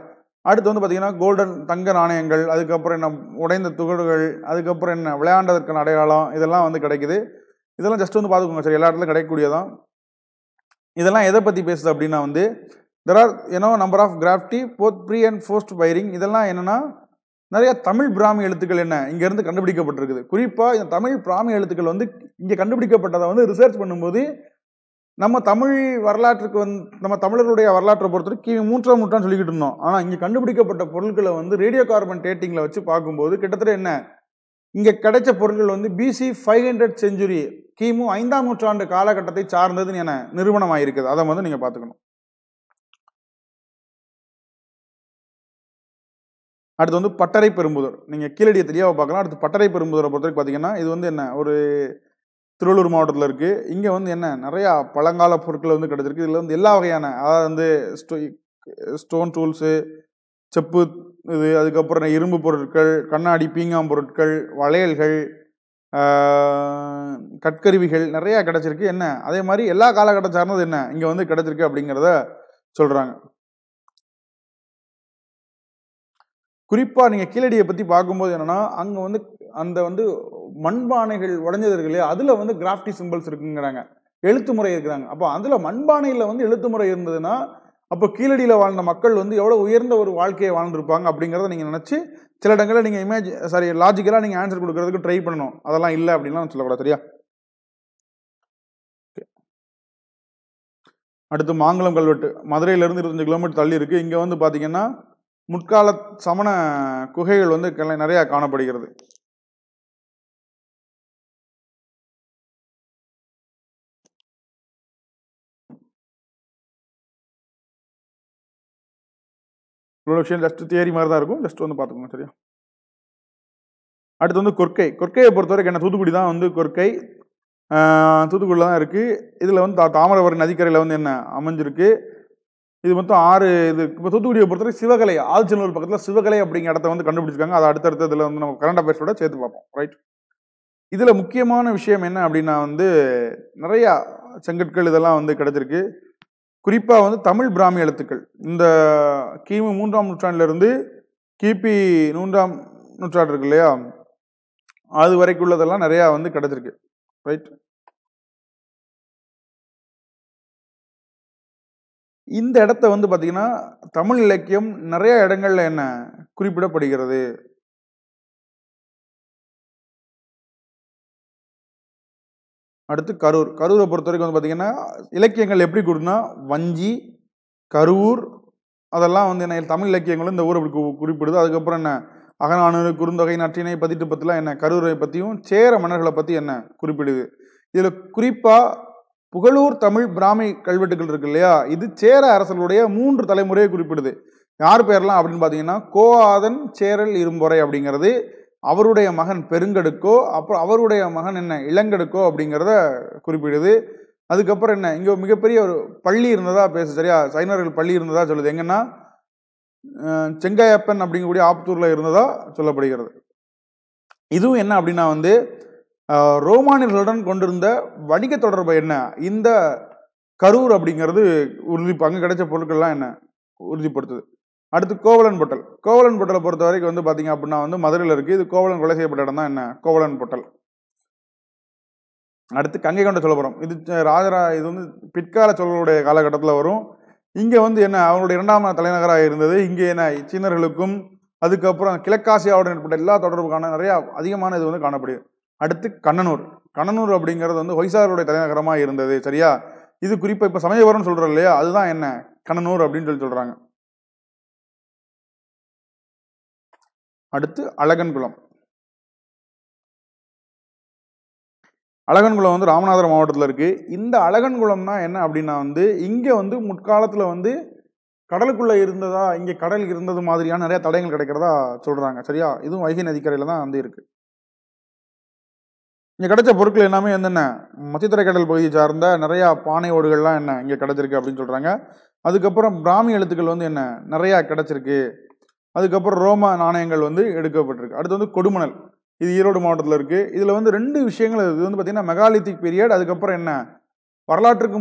அடுத்து வந்து பார்த்திங்கன்னா கோல்டன் தங்க நாணயங்கள் அதுக்கப்புறம் என்ன உடைந்த துகள்கள் அதுக்கப்புறம் என்ன விளையாண்டதற்கான அடையாளம் இதெல்லாம் வந்து கிடைக்குது இதெல்லாம் ஜஸ்ட் வந்து பார்த்துக்கோங்க சரி எல்லா இடத்துலையும் கிடைக்கக்கூடியதான் இதெல்லாம் எதை பற்றி பேசுது அப்படின்னா வந்து there are a number of graffiti both pre and post firing இதெல்லாம் என்னென்னா நிறைய தமிழ் பிராமி எழுத்துக்கள் என்ன இங்கேருந்து கண்டுபிடிக்கப்பட்டிருக்குது குறிப்பாக இந்த தமிழ் பிராமி எழுத்துக்கள் வந்து இங்கே கண்டுபிடிக்கப்பட்டதை வந்து ரிசர்ச் பண்ணும்போது நம்ம தமிழ் வரலாற்றுக்கு வந்து நம்ம தமிழர்களுடைய வரலாற்றை பொறுத்தவரைக்கும் கிமி மூன்றாம் நூற்றாண்டு சொல்லிக்கிட்டு இருந்தோம் ஆனால் இங்கே கண்டுபிடிக்கப்பட்ட பொருட்களை வந்து ரேடியோ கார்பன் டேட்டிங்கில் வச்சு பார்க்கும்போது கிட்டத்தட்ட என்ன இங்கே கிடைச்ச பொருட்கள் வந்து பிசி ஃபைவ் ஹண்ட்ரட் செஞ்சுரி கிமு ஐந்தாம் நூற்றாண்டு காலகட்டத்தை சார்ந்ததுன்னு என இருக்குது அதை வந்து நீங்கள் பார்த்துக்கணும் அடுத்து வந்து பட்டறை பெரும்புதூர் நீங்கள் கீழடியை தெளிவாக பார்க்கலாம் அடுத்து பட்டறை பெரும்புதூரை பொறுத்த வரைக்கும் பார்த்தீங்கன்னா இது வந்து என்ன ஒரு திருவள்ளூர் மாவட்டத்தில் இருக்குது இங்கே வந்து என்ன நிறையா பழங்கால பொருட்கள் வந்து கிடச்சிருக்கு இதில் வந்து எல்லா வகையான அதாவது வந்து ஸ்டோ ஸ்டோன் டூல்ஸு செப்பு இது அதுக்கப்புறம் இரும்பு பொருட்கள் கண்ணாடி பீங்காம் பொருட்கள் வளையல்கள் கட்கருவிகள் நிறையா கிடச்சிருக்கு என்ன அதே மாதிரி எல்லா காலகட்ட சார்ந்தது என்ன இங்கே வந்து கிடச்சிருக்கு அப்படிங்கிறத சொல்கிறாங்க குறிப்பாக நீங்கள் கீழடியை பற்றி பார்க்கும்போது என்னென்னா அங்கே வந்து அந்த வந்து மண்பானைகள் உடஞ்சது இருக்கு இல்லையா அதில் வந்து கிராஃப்டி சிம்பிள்ஸ் இருக்குங்கிறாங்க எழுத்து முறை இருக்கிறாங்க அப்போ அதில் மண்பானையில் வந்து எழுத்து முறை இருந்ததுன்னா அப்போ கீழடியில் வாழ்ந்த மக்கள் வந்து எவ்வளோ உயர்ந்த ஒரு வாழ்க்கையை வாழ்ந்துருப்பாங்க அப்படிங்கிறத நீங்கள் நினச்சி சில இடங்களில் நீங்கள் இமேஜ் சாரி லாஜிக்கலாக நீங்கள் ஆன்சர் கொடுக்கறதுக்கு ட்ரை பண்ணணும் அதெல்லாம் இல்லை அப்படின்லாம் சொல்லக்கூடாது சரியா அடுத்து மாங்குளம் கல்வெட்டு மதுரையிலேருந்து இருபத்தஞ்சு கிலோமீட்டர் தள்ளி இருக்குது இங்கே வந்து பார்த்தீங்கன்னா முற்கால சமண குகைகள் வந்து நிறையா காணப்படுகிறது இவ்வளோ விஷயம் ஜஸ்ட் தியரி மாதிரி தான் இருக்கும் ஜஸ்ட் வந்து பார்த்துக்கோங்க சரியா அடுத்து வந்து கொற்கை கொற்கையை பொறுத்தவரைக்கும் என்ன தூத்துக்குடி தான் வந்து கொற்கை தூத்துக்குடியில் தான் இருக்குது இதில் வந்து தா தாமிரபரணி நதிக்கரையில் வந்து என்ன அமைஞ்சிருக்கு இது மொத்தம் ஆறு இது இப்போ தூத்துக்குடியை பொறுத்தவரை சிவகலை ஆதிச்சநல்லூர் பக்கத்தில் சிவகலை அப்படிங்கிற இடத்த வந்து கண்டுபிடிச்சிருக்காங்க அதை அடுத்தடுத்த இதில் வந்து நம்ம கரண்ட் அஃபேர்ஸோட சேர்த்து பார்ப்போம் ரைட் இதில் முக்கியமான விஷயம் என்ன அப்படின்னா வந்து நிறையா செங்கற்கள் இதெல்லாம் வந்து கிடச்சிருக்கு குறிப்பாக வந்து தமிழ் பிராமி எழுத்துக்கள் இந்த கிமு மூன்றாம் நூற்றாண்டிலிருந்து கிபி மூன்றாம் நூற்றாண்டு இருக்கு இல்லையா அது வரைக்குள்ளதெல்லாம் நிறையா வந்து கிடச்சிருக்கு ரைட் இந்த இடத்த வந்து பார்த்திங்கன்னா தமிழ் இலக்கியம் நிறைய இடங்கள்ல என்ன குறிப்பிடப்படுகிறது அடுத்து கரூர் கரூரை பொறுத்த வரைக்கும் வந்து பார்த்தீங்கன்னா இலக்கியங்கள் எப்படி கொடுனா வஞ்சி கரூர் அதெல்லாம் வந்து என்ன தமிழ் இலக்கியங்களும் இந்த அப்படி குறிப்பிடுது அதுக்கப்புறம் என்ன அகநானூறு குறுந்தொகை நற்றினை பதிட்டு பற்றிலாம் என்ன கரூரை பற்றியும் சேர மன்னர்களை பற்றி என்ன குறிப்பிடுது இதில் குறிப்பாக புகழூர் தமிழ் பிராமி கல்வெட்டுகள் இருக்கு இல்லையா இது சேர அரசர்களுடைய மூன்று தலைமுறையை குறிப்பிடுது யார் பேர்லாம் அப்படின்னு பார்த்தீங்கன்னா கோஆதன் சேரல் இரும்பொறை அப்படிங்கிறது அவருடைய மகன் பெருங்கடுக்கோ அப்புறம் அவருடைய மகன் என்ன இளங்கடுக்கோ அப்படிங்கிறத குறிப்பிடுது அதுக்கப்புறம் என்ன இங்கே மிகப்பெரிய ஒரு பள்ளி இருந்ததா பேசு சரியா சைனர்கள் பள்ளி இருந்ததா சொல்லுது எங்கன்னா செங்காயப்பன் அப்படிங்கக்கூடிய ஆப்தூரில் இருந்ததா சொல்லப்படுகிறது இதுவும் என்ன அப்படின்னா வந்து ரோமானியர்களுடன் கொண்டிருந்த வணிக தொடர்பு என்ன இந்த கரூர் அப்படிங்கிறது உறுதி அங்கே கிடைச்ச பொருட்கள்லாம் என்ன உறுதிப்படுத்துது அடுத்து கோவலன் பொட்டல் கோவலன் பொட்டலை பொறுத்த வரைக்கும் வந்து பார்த்தீங்க அப்படின்னா வந்து மதுரையில் இருக்குது இது கோவலன் கொலை செய்யப்பட்ட இடம் தான் என்ன கோவலன் பொட்டல் அடுத்து கங்கை கொண்ட சோழபுரம் இது ராஜரா இது வந்து பிற்கால சோழருடைய காலகட்டத்தில் வரும் இங்கே வந்து என்ன அவங்களுடைய இரண்டாம் தலைநகராக இருந்தது இங்கே என்ன சீனர்களுக்கும் அதுக்கப்புறம் கிழக்காசியாவுடன் ஏற்பட்ட எல்லா தொடர்புக்கான நிறையா அதிகமான இது வந்து காணப்படுது அடுத்து கண்ணனூர் கண்ணனூர் அப்படிங்கிறது வந்து ஹொய்சாரோடைய தலைநகரமாக இருந்தது சரியா இது குறிப்பாக இப்போ சமயபுரம்னு சொல்கிறோம் இல்லையா அதுதான் என்ன கண்ணனூர் அப்படின்னு சொல்லி சொல்கிறாங்க அடுத்து அழகன்குளம் அழகன்குளம் வந்து ராமநாதபுரம் மாவட்டத்தில் இருக்குது இந்த அழகன்குளம்னா என்ன அப்படின்னா வந்து இங்கே வந்து முற்காலத்தில் வந்து கடலுக்குள்ளே இருந்ததா இங்கே கடல் இருந்தது மாதிரியான நிறையா தடயங்கள் கிடைக்கிறதா சொல்கிறாங்க சரியா இதுவும் வைகை நதிக்கரையில் தான் வந்து இருக்குது இங்கே கிடைச்ச பொருட்கள் எல்லாமே என்னென்ன கடல் பகுதியை சார்ந்த நிறையா பானை ஓடுகள்லாம் என்ன இங்கே கிடச்சிருக்கு அப்படின்னு சொல்கிறாங்க அதுக்கப்புறம் பிராமி எழுத்துக்கள் வந்து என்ன நிறையா கிடச்சிருக்கு அதுக்கப்புறம் ரோம நாணயங்கள் வந்து எடுக்கப்பட்டிருக்கு அடுத்து வந்து கொடுமணல் இது ஈரோடு மாவட்டத்தில் இருக்குது இதில் வந்து ரெண்டு விஷயங்கள் இது வந்து பார்த்திங்கன்னா மெகாலித்திக் பீரியட் அதுக்கப்புறம் என்ன வரலாற்றுக்கு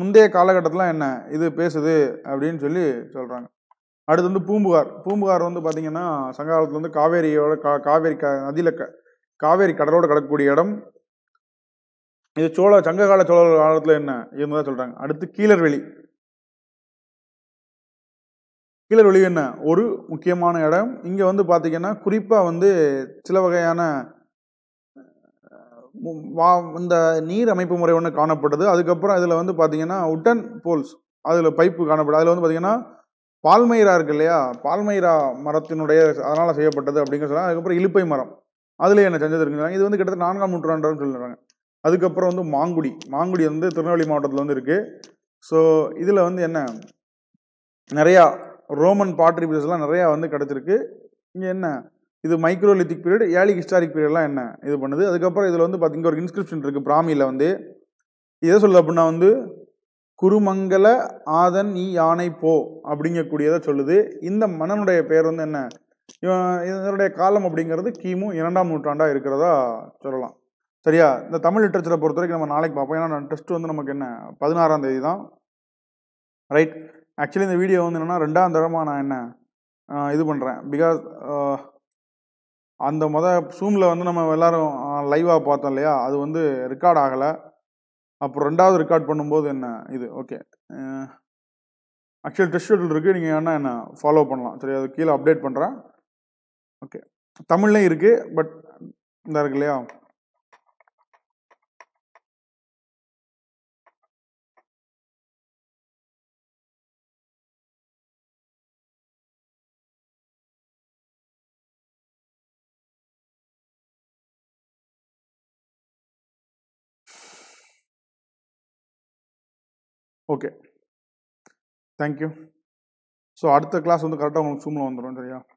முந்தைய காலகட்டத்தில் என்ன இது பேசுது அப்படின்னு சொல்லி சொல்கிறாங்க அடுத்து வந்து பூம்புகார் பூம்புகார் வந்து பார்த்திங்கன்னா சங்க காலத்தில் வந்து காவேரியோட கா காவேரி க நதியில் க காவேரி கடலோடு கடக்கக்கூடிய இடம் இது சோழ சங்ககால சோழர் காலத்தில் என்ன இருந்ததாக சொல்கிறாங்க அடுத்து கீழர்வெளி கீழர்வெளி என்ன ஒரு முக்கியமான இடம் இங்கே வந்து பார்த்திங்கன்னா குறிப்பாக வந்து சில வகையான வா இந்த நீர் அமைப்பு முறை ஒன்று காணப்படுது அதுக்கப்புறம் இதில் வந்து பார்த்திங்கன்னா உட்டன் போல்ஸ் அதில் பைப்பு காணப்படும் அதில் வந்து பார்த்திங்கன்னா பால்மைரா இருக்கு இல்லையா பால்மைரா மரத்தினுடைய அதனால் செய்யப்பட்டது அப்படிங்கிற சொல்லலாம் அதுக்கப்புறம் இழுப்பை மரம் அதில் என்ன செஞ்சது இருக்குங்கிறாங்க இது வந்து கிட்டத்தட்ட நான்காம் நூற்றாண்டுன்னு சொல்லிடுறாங்க அதுக்கப்புறம் வந்து மாங்குடி மாங்குடி வந்து திருநெல்வேலி மாவட்டத்தில் வந்து இருக்குது ஸோ இதில் வந்து என்ன நிறையா ரோமன் பாட்ரி பீரியட்ஸ்லாம் நிறையா வந்து கிடச்சிருக்கு இங்கே என்ன இது மைக்ரோலித்திக் பீரியட் ஏலி ஹிஸ்டாரிக் பீரியட்லாம் என்ன இது பண்ணுது அதுக்கப்புறம் இதில் வந்து பார்த்திங்க ஒரு இன்ஸ்கிரிப்ஷன் இருக்குது பிராமியில் வந்து எதை சொல்லுது அப்படின்னா வந்து குருமங்கல ஆதன் ஈ யானை போ அப்படிங்கக்கூடியதை சொல்லுது இந்த மன்னனுடைய பெயர் வந்து என்ன இதனுடைய காலம் அப்படிங்கிறது கிமு இரண்டாம் நூற்றாண்டாக இருக்கிறதா சொல்லலாம் சரியா இந்த தமிழ் லிட்ரேச்சரை பொறுத்த வரைக்கும் நம்ம நாளைக்கு பார்ப்போம் ஏன்னா டெஸ்ட் வந்து நமக்கு என்ன பதினாறாம் தேதி தான் ரைட் ஆக்சுவலி இந்த வீடியோ வந்து என்னென்னா ரெண்டாம் தரமாக நான் என்ன இது பண்ணுறேன் பிகாஸ் அந்த மொதல் ஜூமில் வந்து நம்ம எல்லோரும் லைவாக பார்த்தோம் இல்லையா அது வந்து ரெக்கார்ட் ஆகலை அப்புறம் ரெண்டாவது ரெக்கார்ட் பண்ணும்போது என்ன இது ஓகே ஆக்சுவல் டெஸ்ட் ஷெட்யூல் இருக்குது நீங்கள் என்ன என்ன ஃபாலோ பண்ணலாம் சரி அது கீழே அப்டேட் பண்ணுறேன் ஓகே தமிழ்லையும் இருக்கு பட் இந்த இருக்கு இல்லையா ஓகே தேங்க்யூ ஸோ அடுத்த கிளாஸ் வந்து கரெக்டாக உங்களுக்கு சூமில் வந்துடும் சரியா